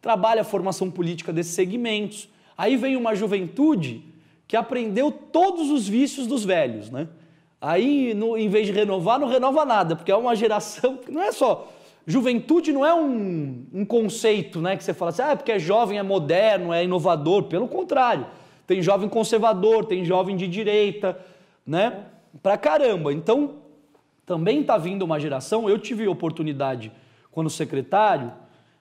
trabalha a formação política desses segmentos. Aí vem uma juventude que aprendeu todos os vícios dos velhos, né? Aí, no, em vez de renovar, não renova nada, porque é uma geração que não é só. Juventude não é um, um conceito né, que você fala assim, ah, é porque é jovem, é moderno, é inovador. Pelo contrário, tem jovem conservador, tem jovem de direita, né? Pra caramba. Então, também está vindo uma geração. Eu tive oportunidade, quando secretário,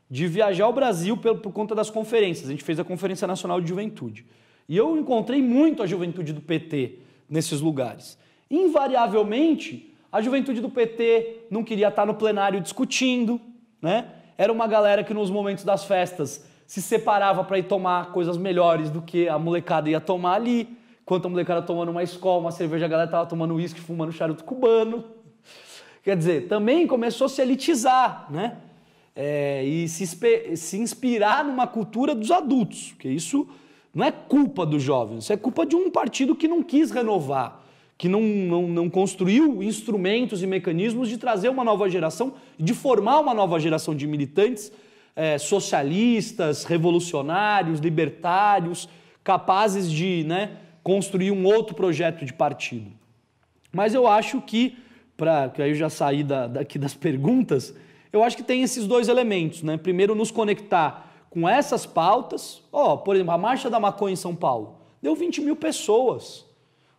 de viajar ao Brasil por conta das conferências. A gente fez a Conferência Nacional de Juventude. E eu encontrei muito a juventude do PT nesses lugares. Invariavelmente, a juventude do PT não queria estar no plenário discutindo, né? Era uma galera que nos momentos das festas se separava para ir tomar coisas melhores do que a molecada ia tomar ali. Enquanto a molecada tomando uma escola, uma cerveja, a galera tava tomando uísque, fumando charuto cubano. Quer dizer, também começou a se elitizar, né? é, e se, se inspirar numa cultura dos adultos, porque isso não é culpa dos jovens, isso é culpa de um partido que não quis renovar, que não, não, não construiu instrumentos e mecanismos de trazer uma nova geração, de formar uma nova geração de militantes é, socialistas, revolucionários, libertários, capazes de né, construir um outro projeto de partido. Mas eu acho que, para que aí eu já saí da, daqui das perguntas, eu acho que tem esses dois elementos, né? Primeiro, nos conectar com essas pautas. Ó, oh, por exemplo, a Marcha da Maconha em São Paulo deu 20 mil pessoas.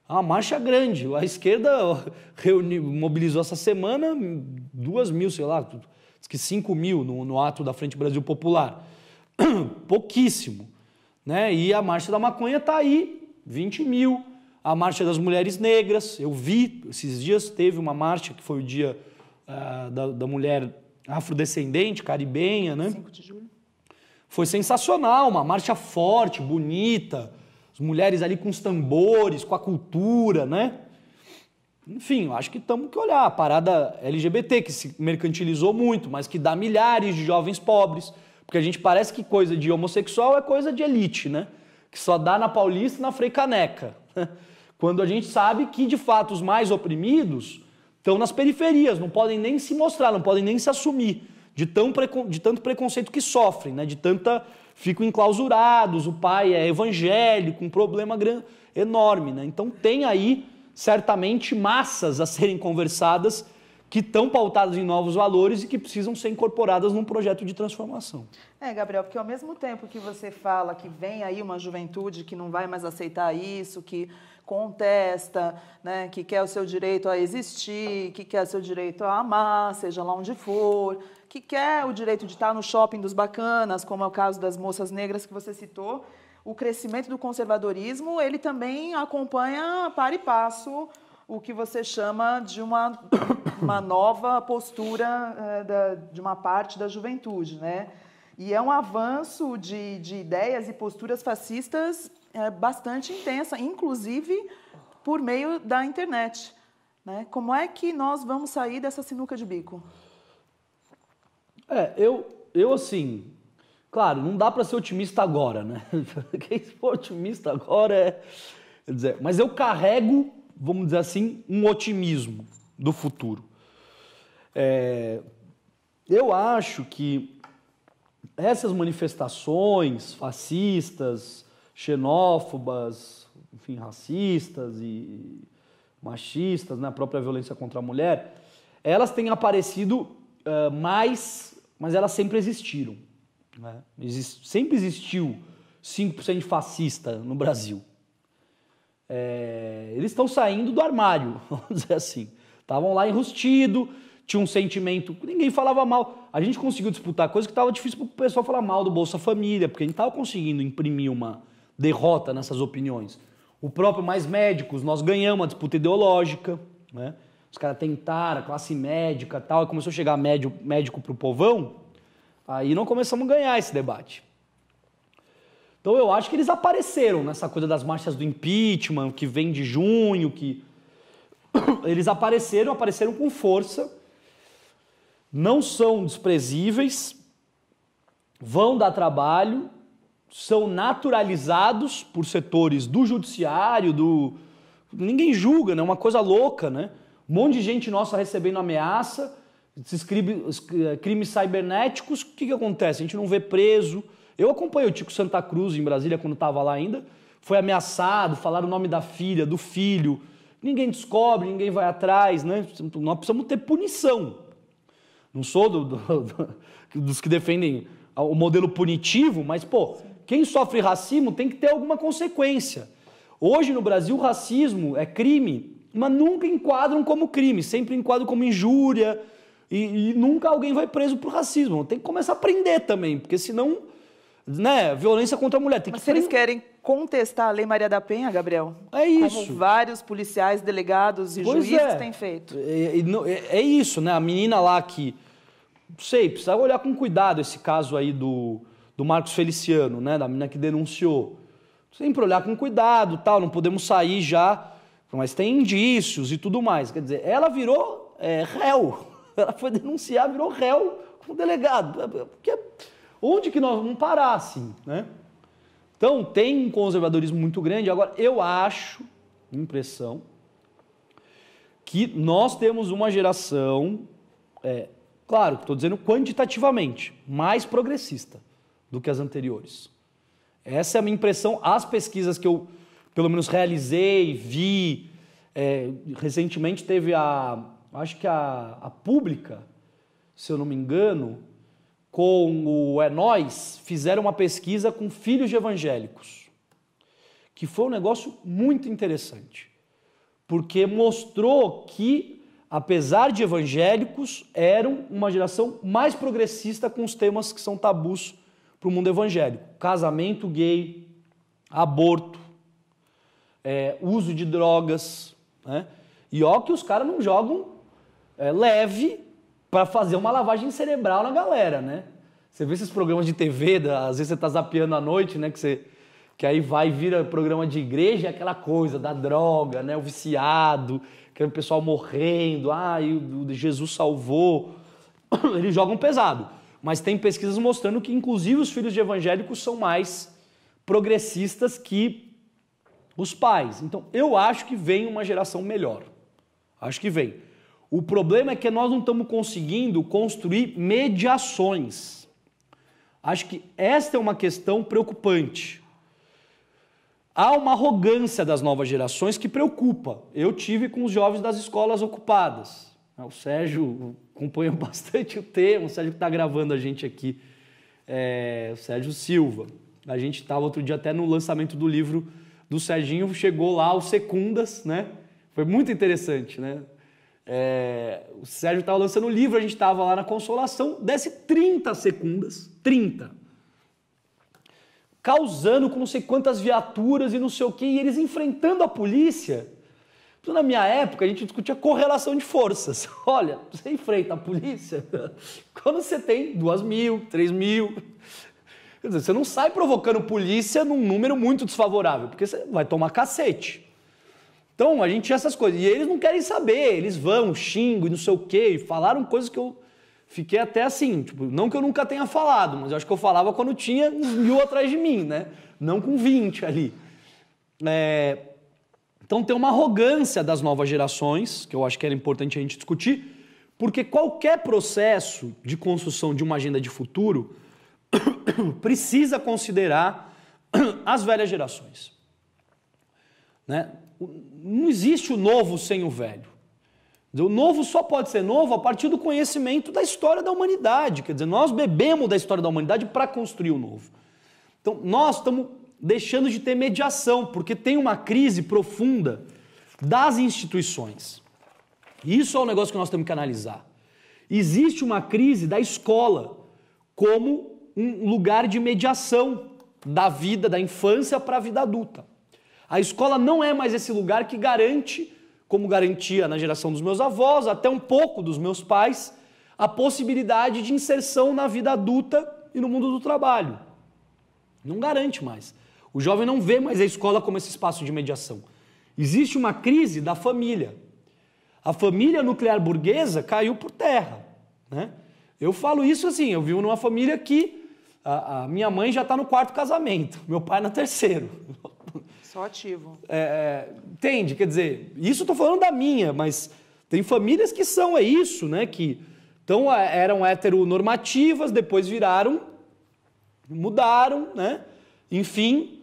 É a marcha grande. A esquerda reuni, mobilizou essa semana 2 mil, sei lá, que 5 mil no, no ato da Frente Brasil Popular. Pouquíssimo. Né? E a Marcha da Maconha está aí, 20 mil. A Marcha das Mulheres Negras, eu vi, esses dias teve uma marcha que foi o dia uh, da, da mulher afrodescendente, caribenha, né? 5 de julho. Foi sensacional, uma marcha forte, bonita, as mulheres ali com os tambores, com a cultura, né? Enfim, acho que temos que olhar a parada LGBT, que se mercantilizou muito, mas que dá milhares de jovens pobres, porque a gente parece que coisa de homossexual é coisa de elite, né? Que só dá na Paulista e na Caneca, né? Quando a gente sabe que, de fato, os mais oprimidos estão nas periferias, não podem nem se mostrar, não podem nem se assumir de, tão de tanto preconceito que sofrem, né? de tanta. ficam enclausurados, o pai é evangélico, um problema grande, enorme. Né? Então tem aí certamente massas a serem conversadas que estão pautadas em novos valores e que precisam ser incorporadas num projeto de transformação. É, Gabriel, porque ao mesmo tempo que você fala que vem aí uma juventude que não vai mais aceitar isso, que contesta, né, que quer o seu direito a existir, que quer o seu direito a amar, seja lá onde for, que quer o direito de estar no shopping dos bacanas, como é o caso das moças negras que você citou, o crescimento do conservadorismo, ele também acompanha par e passo o que você chama de uma, uma nova postura é, da, de uma parte da juventude, né? E é um avanço de, de ideias e posturas fascistas é, bastante intensa, inclusive por meio da internet. Né? Como é que nós vamos sair dessa sinuca de bico? É, eu, eu assim, claro, não dá para ser otimista agora, né? Quem for otimista agora é. Quer dizer, mas eu carrego, vamos dizer assim, um otimismo do futuro. É, eu acho que essas manifestações fascistas, xenófobas, enfim, racistas e machistas, na né, própria violência contra a mulher, elas têm aparecido uh, mais, mas elas sempre existiram. Né? Exist, sempre existiu 5% fascista no Brasil. É, eles estão saindo do armário, vamos dizer assim. Estavam lá enrustido, tinha um sentimento, ninguém falava mal. A gente conseguiu disputar coisa que estava difícil para o pessoal falar mal do Bolsa Família, porque a gente estava conseguindo imprimir uma, derrota nessas opiniões. O próprio Mais Médicos, nós ganhamos a disputa ideológica, né? os caras tentaram, a classe médica tal, e começou a chegar médio, médico para o povão, aí não começamos a ganhar esse debate. Então eu acho que eles apareceram nessa coisa das marchas do impeachment, que vem de junho, que eles apareceram, apareceram com força, não são desprezíveis, vão dar trabalho, são naturalizados por setores do judiciário, do. Ninguém julga, né? Uma coisa louca, né? Um monte de gente nossa recebendo ameaça, esses crimes, eh, crimes cibernéticos, o que, que acontece? A gente não vê preso. Eu acompanhei o Tico Santa Cruz em Brasília quando estava lá ainda. Foi ameaçado, falaram o nome da filha, do filho. Ninguém descobre, ninguém vai atrás, né? Nós precisamos ter punição. Não sou do, do, do, dos que defendem o modelo punitivo, mas, pô, Sim quem sofre racismo tem que ter alguma consequência. Hoje no Brasil, racismo é crime, mas nunca enquadram como crime, sempre enquadram como injúria, e, e nunca alguém vai preso por racismo. Tem que começar a prender também, porque senão, né, violência contra a mulher. Tem mas que se prender. eles querem contestar a Lei Maria da Penha, Gabriel? É isso. Como vários policiais, delegados e pois juízes é. têm feito. É, é, é, isso, né? A menina lá que. Não sei, precisava olhar com cuidado esse caso aí do do Marcos Feliciano, né, da menina que denunciou. Sempre olhar com cuidado, tal, não podemos sair já, mas tem indícios e tudo mais. Quer dizer, ela virou é, réu, ela foi denunciar, virou réu com o delegado. É, é, porque onde que nós vamos parar assim, né? Então tem um conservadorismo muito grande. Agora, eu acho, impressão, que nós temos uma geração, é, claro, estou dizendo quantitativamente, mais progressista do que as anteriores. Essa é a minha impressão. As pesquisas que eu, pelo menos, realizei, vi. É, recentemente teve a. Acho que a, a Pública, se eu não me engano, com o É Nós, fizeram uma pesquisa com filhos de evangélicos. Que foi um negócio muito interessante. Porque mostrou que, apesar de evangélicos, eram uma geração mais progressista com os temas que são tabus para o mundo evangélico. Casamento gay, aborto, é, uso de drogas. Né? E ó que os caras não jogam é, leve para fazer uma lavagem cerebral na galera, né? Você vê esses programas de TV, da, às vezes você está zapeando à noite, né? Que, você, que aí vai vira programa de igreja, é aquela coisa da droga, né? O viciado, que é o pessoal morrendo, ah, e o, o Jesus salvou. Eles jogam pesado. Mas tem pesquisas mostrando que, inclusive, os filhos de evangélicos são mais progressistas que os pais. Então, eu acho que vem uma geração melhor. Acho que vem. O problema é que nós não estamos conseguindo construir mediações. Acho que esta é uma questão preocupante. Há uma arrogância das novas gerações que preocupa. Eu tive com os jovens das escolas ocupadas. Ah, o Sérgio acompanha bastante o tema, o Sérgio que está gravando a gente aqui, é, o Sérgio Silva. A gente estava outro dia até no lançamento do livro do Serginho, chegou lá os Secundas, né? Foi muito interessante, né? É, o Sérgio estava lançando o livro, a gente estava lá na consolação, desce 30 secundas, 30. Causando com não sei quantas viaturas e não sei o quê, e eles enfrentando a polícia então, na minha época, a gente discutia correlação de forças. Olha, você enfrenta a polícia quando você tem duas mil, três mil. Quer dizer, você não sai provocando polícia num número muito desfavorável, porque você vai tomar cacete. Então, a gente tinha essas coisas. E eles não querem saber, eles vão, xingam e não sei o quê, e falaram coisas que eu fiquei até assim, tipo, não que eu nunca tenha falado, mas eu acho que eu falava quando tinha uns mil atrás de mim, né? Não com 20 ali. É, então tem uma arrogância das novas gerações, que eu acho que era importante a gente discutir, porque qualquer processo de construção de uma agenda de futuro precisa considerar as velhas gerações. Né? Não existe o novo sem o velho. O novo só pode ser novo a partir do conhecimento da história da humanidade. Quer dizer, nós bebemos da história da humanidade para construir o novo. Então, nós estamos deixando de ter mediação, porque tem uma crise profunda das instituições. isso é um negócio que nós temos que analisar. Existe uma crise da escola como um lugar de mediação da vida da infância para a vida adulta. A escola não é mais esse lugar que garante, como garantia na geração dos meus avós, até um pouco dos meus pais, a possibilidade de inserção na vida adulta e no mundo do trabalho. Não garante mais. O jovem não vê mais a escola como esse espaço de mediação. Existe uma crise da família. A família nuclear burguesa caiu por terra. Né? Eu falo isso assim, eu vivo numa família que a, a minha mãe já está no quarto casamento, meu pai no terceiro. Só ativo. É, é, entende? Quer dizer, isso estou falando da minha, mas tem famílias que são, é isso, né? Que então, eram heteronormativas, depois viraram, mudaram, né? Enfim,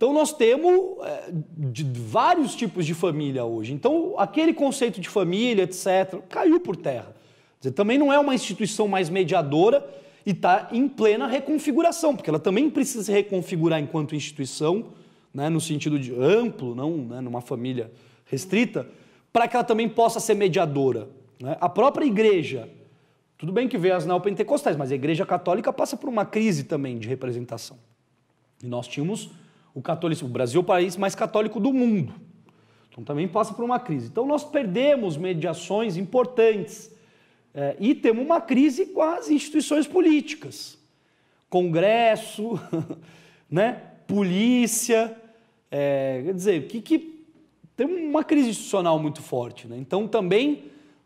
então nós temos é, de, vários tipos de família hoje. Então aquele conceito de família, etc., caiu por terra. Dizer, também não é uma instituição mais mediadora e está em plena reconfiguração, porque ela também precisa se reconfigurar enquanto instituição, né, no sentido de amplo, não né, numa família restrita, para que ela também possa ser mediadora. Né? A própria igreja, tudo bem que veio as neopentecostais, mas a igreja católica passa por uma crise também de representação. E nós tínhamos o catolicismo, o Brasil é o país mais católico do mundo. Então também passa por uma crise. Então nós perdemos mediações importantes é, e temos uma crise com as instituições políticas. Congresso, né? polícia, é, quer dizer, que, que tem uma crise institucional muito forte. Né? Então também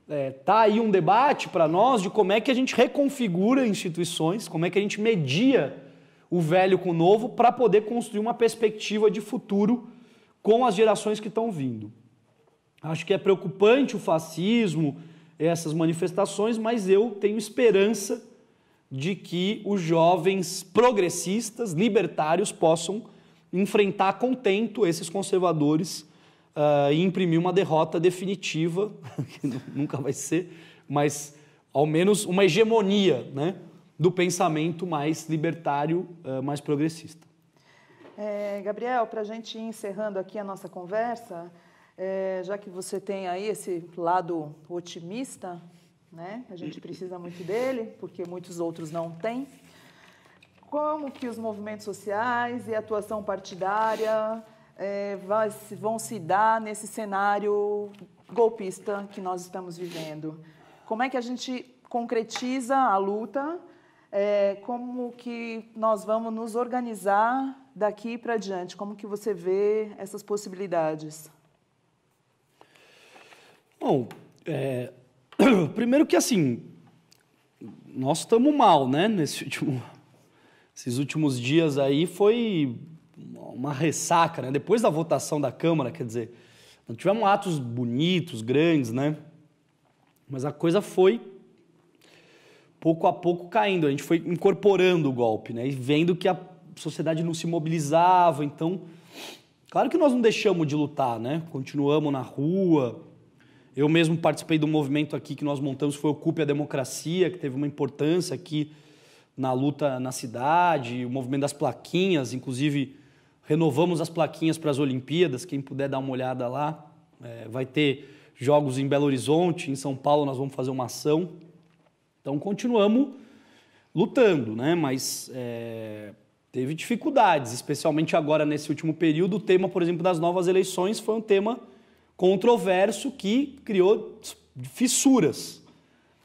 está eh, é, aí um debate para nós de como é que a gente reconfigura instituições, como é que a gente media o velho com o novo para poder construir uma perspectiva de futuro com as gerações que estão vindo. Acho que é preocupante o fascismo, essas manifestações, mas eu tenho esperança de que os jovens progressistas, libertários, possam enfrentar contento esses conservadores uh, e imprimir uma derrota definitiva, que nunca vai ser, mas ao menos uma hegemonia, né? do pensamento mais libertário, eh, mais progressista. É, Gabriel, para a gente ir encerrando aqui a nossa conversa, é, já que você tem aí esse lado otimista, né? A gente precisa muito dele, porque muitos outros não têm. Como que os movimentos sociais e a atuação partidária é, vai, vão se dar nesse cenário golpista que nós estamos vivendo? Como é que a gente concretiza a luta é, como que nós vamos nos organizar daqui para diante? Como que você vê essas possibilidades? Bom, é, primeiro que assim, nós estamos mal, né? Nesse último, esses últimos dias aí foi uma ressaca, né? Depois da votação da Câmara, quer dizer, não tivemos atos bonitos, grandes, né? Mas a coisa foi pouco a pouco caindo. A gente foi incorporando o golpe, né? E vendo que a sociedade não se mobilizava. Então, claro que nós não deixamos de lutar, né? Continuamos na rua. Eu mesmo participei do movimento aqui que nós montamos, foi Ocupe a Democracia, que teve uma importância aqui na luta na cidade, o movimento das plaquinhas, inclusive renovamos as plaquinhas para as Olimpíadas, quem puder dar uma olhada lá, é, vai ter jogos em Belo Horizonte, em São Paulo nós vamos fazer uma ação. Então continuamos lutando, né? Mas é, teve dificuldades, especialmente agora nesse último período. O tema, por exemplo, das novas eleições foi um tema controverso que criou fissuras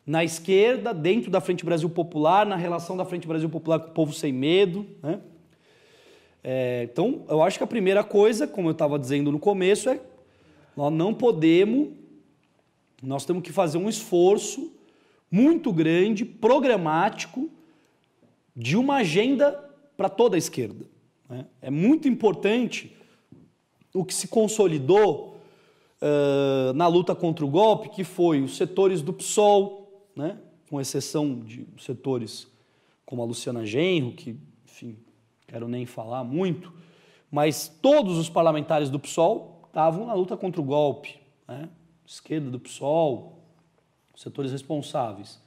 na esquerda, dentro da Frente Brasil Popular, na relação da Frente Brasil Popular com o povo sem medo, né? É, então, eu acho que a primeira coisa, como eu estava dizendo no começo, é nós não podemos, nós temos que fazer um esforço muito grande, programático, de uma agenda para toda a esquerda. Né? É muito importante o que se consolidou uh, na luta contra o golpe, que foi os setores do PSOL, né? com exceção de setores como a Luciana Genro, que, enfim, quero nem falar muito, mas todos os parlamentares do PSOL estavam na luta contra o golpe. Né? Esquerda do PSOL, os setores responsáveis.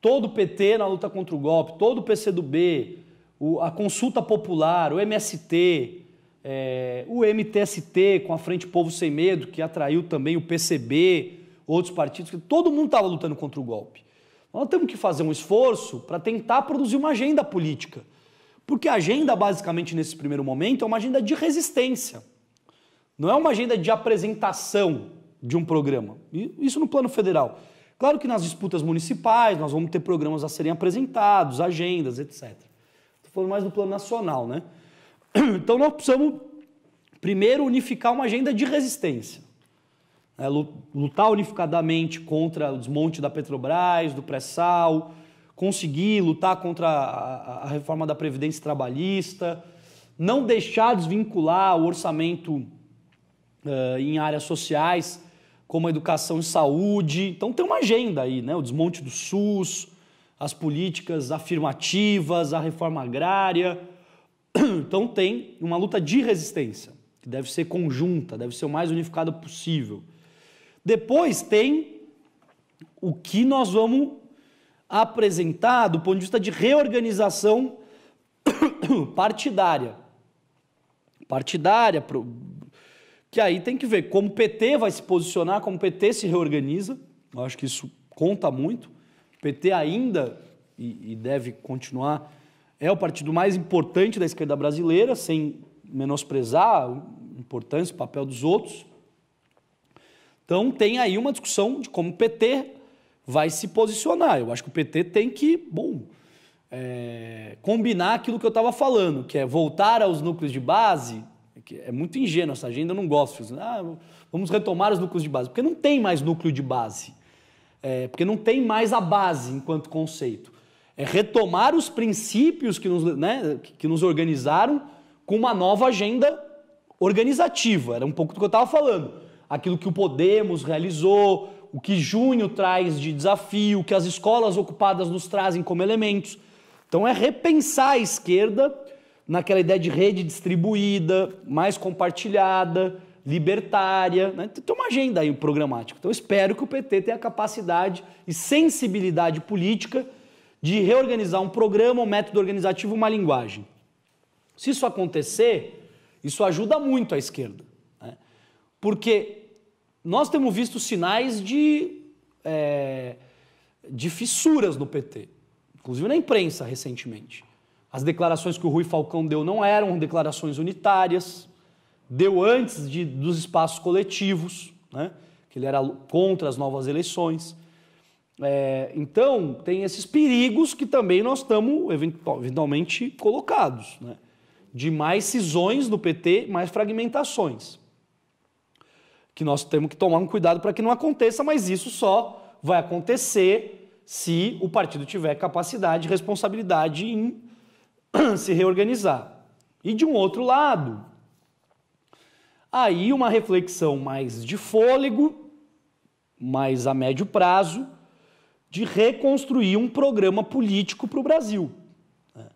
Todo o PT na luta contra o golpe, todo o PCdoB, o, a consulta popular, o MST, é, o MTST com a Frente Povo Sem Medo, que atraiu também o PCB, outros partidos, todo mundo estava lutando contra o golpe. Nós temos que fazer um esforço para tentar produzir uma agenda política. Porque a agenda, basicamente, nesse primeiro momento, é uma agenda de resistência. Não é uma agenda de apresentação de um programa. Isso no plano federal. Claro que nas disputas municipais nós vamos ter programas a serem apresentados, agendas, etc. Estou falando mais do plano nacional, né? Então nós precisamos primeiro unificar uma agenda de resistência. É, lutar unificadamente contra o desmonte da Petrobras, do pré-sal, conseguir lutar contra a, a, reforma da Previdência Trabalhista, não deixar desvincular o orçamento uh, em áreas sociais como educação e saúde. Então tem uma agenda aí, né? O desmonte do SUS, as políticas afirmativas, a reforma agrária. Então tem uma luta de resistência, que deve ser conjunta, deve ser o mais unificada possível. Depois tem o que nós vamos apresentar do ponto de vista de reorganização partidária. Partidária, que aí tem que ver como o PT vai se posicionar, como o PT se reorganiza. Eu acho que isso conta muito. O PT ainda, e, e deve continuar, é o partido mais importante da esquerda brasileira, sem menosprezar a importância, o papel dos outros. Então tem aí uma discussão de como o PT vai se posicionar. Eu acho que o PT tem que, bom, é, combinar aquilo que eu estava falando, que é voltar aos núcleos de base, é, é muito ingênuo essa agenda, eu não gosto. Ah, vamos retomar os núcleos de base. Porque não tem mais núcleo de base. É, porque não tem mais a base enquanto conceito. É retomar os princípios que nos, né, que nos organizaram com uma nova agenda organizativa. Era um pouco do que eu estava falando. Aquilo que o Podemos realizou, o que junho traz de desafio, o que as escolas ocupadas nos trazem como elementos. Então é repensar a esquerda naquela ideia de rede distribuída, mais compartilhada, libertária. Né? Então, tem uma agenda aí programática. Então, espero que o PT tenha capacidade e sensibilidade política de reorganizar um programa, um método organizativo, uma linguagem. Se isso acontecer, isso ajuda muito a esquerda. Né? Porque nós temos visto sinais de, é, de fissuras no PT, inclusive na imprensa recentemente. As declarações que o Rui Falcão deu não eram declarações unitárias, deu antes de, dos espaços coletivos, né? que ele era contra as novas eleições. É, então, tem esses perigos que também nós estamos eventualmente colocados, né? de mais cisões do PT, mais fragmentações. Que nós temos que tomar um cuidado para que não aconteça, mas isso só vai acontecer se o partido tiver capacidade e responsabilidade em se reorganizar. E de um outro lado, aí uma reflexão mais de fôlego, mais a médio prazo, de reconstruir um programa político para o Brasil. Né?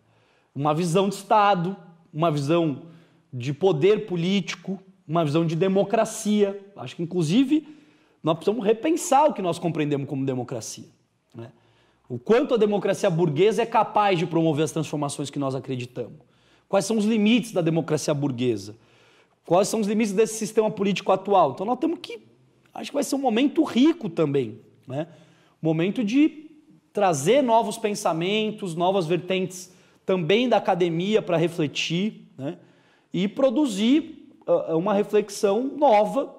Uma visão de Estado, uma visão de poder político, uma visão de democracia. Acho que, inclusive, nós precisamos repensar o que nós compreendemos como democracia. Né? O quanto a democracia burguesa é capaz de promover as transformações que nós acreditamos? Quais são os limites da democracia burguesa? Quais são os limites desse sistema político atual? Então nós temos que. Acho que vai ser um momento rico também. Né? Momento de trazer novos pensamentos, novas vertentes também da academia para refletir né? e produzir ah, ah, uma reflexão nova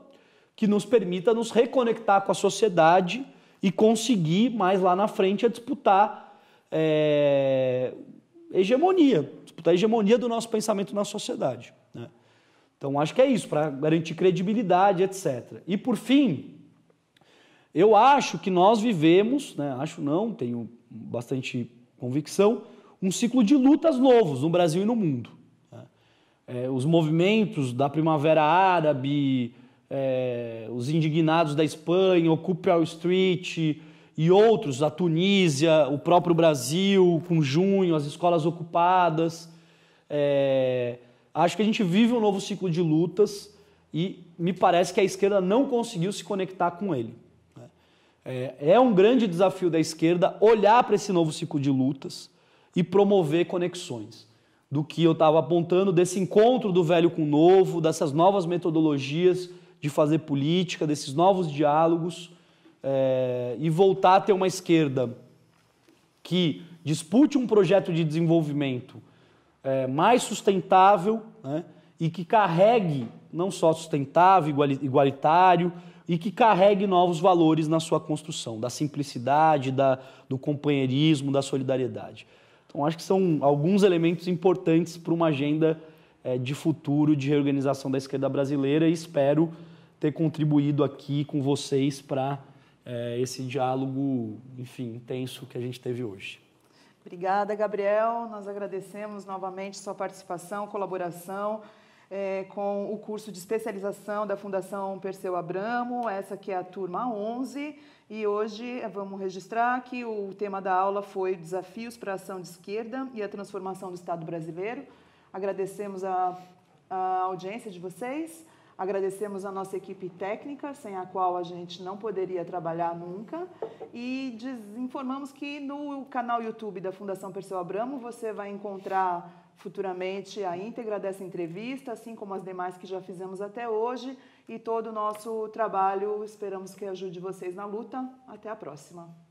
que nos permita nos reconectar com a sociedade e conseguir mais lá na frente a disputar é, hegemonia, disputar a hegemonia do nosso pensamento na sociedade. Né? Então acho que é isso, para garantir credibilidade, etc. E por fim, eu acho que nós vivemos, né, acho não, tenho bastante convicção, um ciclo de lutas novos no Brasil e no mundo. Né? É, os movimentos da Primavera Árabe, é, os indignados da Espanha, Ocupe Wall Street e outros, a Tunísia, o próprio Brasil, com junho, as escolas ocupadas. É, acho que a gente vive um novo ciclo de lutas e me parece que a esquerda não conseguiu se conectar com ele. Né? É, é, um grande desafio da esquerda olhar para esse novo ciclo de lutas e promover conexões. Do que eu estava apontando, desse encontro do velho com o novo, dessas novas metodologias de fazer política, desses novos diálogos é, e voltar a ter uma esquerda que dispute um projeto de desenvolvimento é, mais sustentável né, e que carregue não só sustentável, igualitário, e que carregue novos valores na sua construção, da simplicidade, da, do companheirismo, da solidariedade. Então, acho que são alguns elementos importantes para uma agenda é, de futuro de reorganização da esquerda brasileira e espero ter contribuído aqui com vocês para é, esse diálogo, enfim, intenso que a gente teve hoje. Obrigada, Gabriel. Nós agradecemos novamente sua participação, colaboração é, com o curso de especialização da Fundação Perseu Abramo, essa que é a turma 11. E hoje é, vamos registrar que o tema da aula foi Desafios para a Ação de Esquerda e a Transformação do Estado Brasileiro. Agradecemos a, a audiência de vocês. Agradecemos a nossa equipe técnica, sem a qual a gente não poderia trabalhar nunca. E informamos que no canal YouTube da Fundação Perseu Abramo você vai encontrar futuramente a íntegra dessa entrevista, assim como as demais que já fizemos até hoje. E todo o nosso trabalho esperamos que ajude vocês na luta. Até a próxima.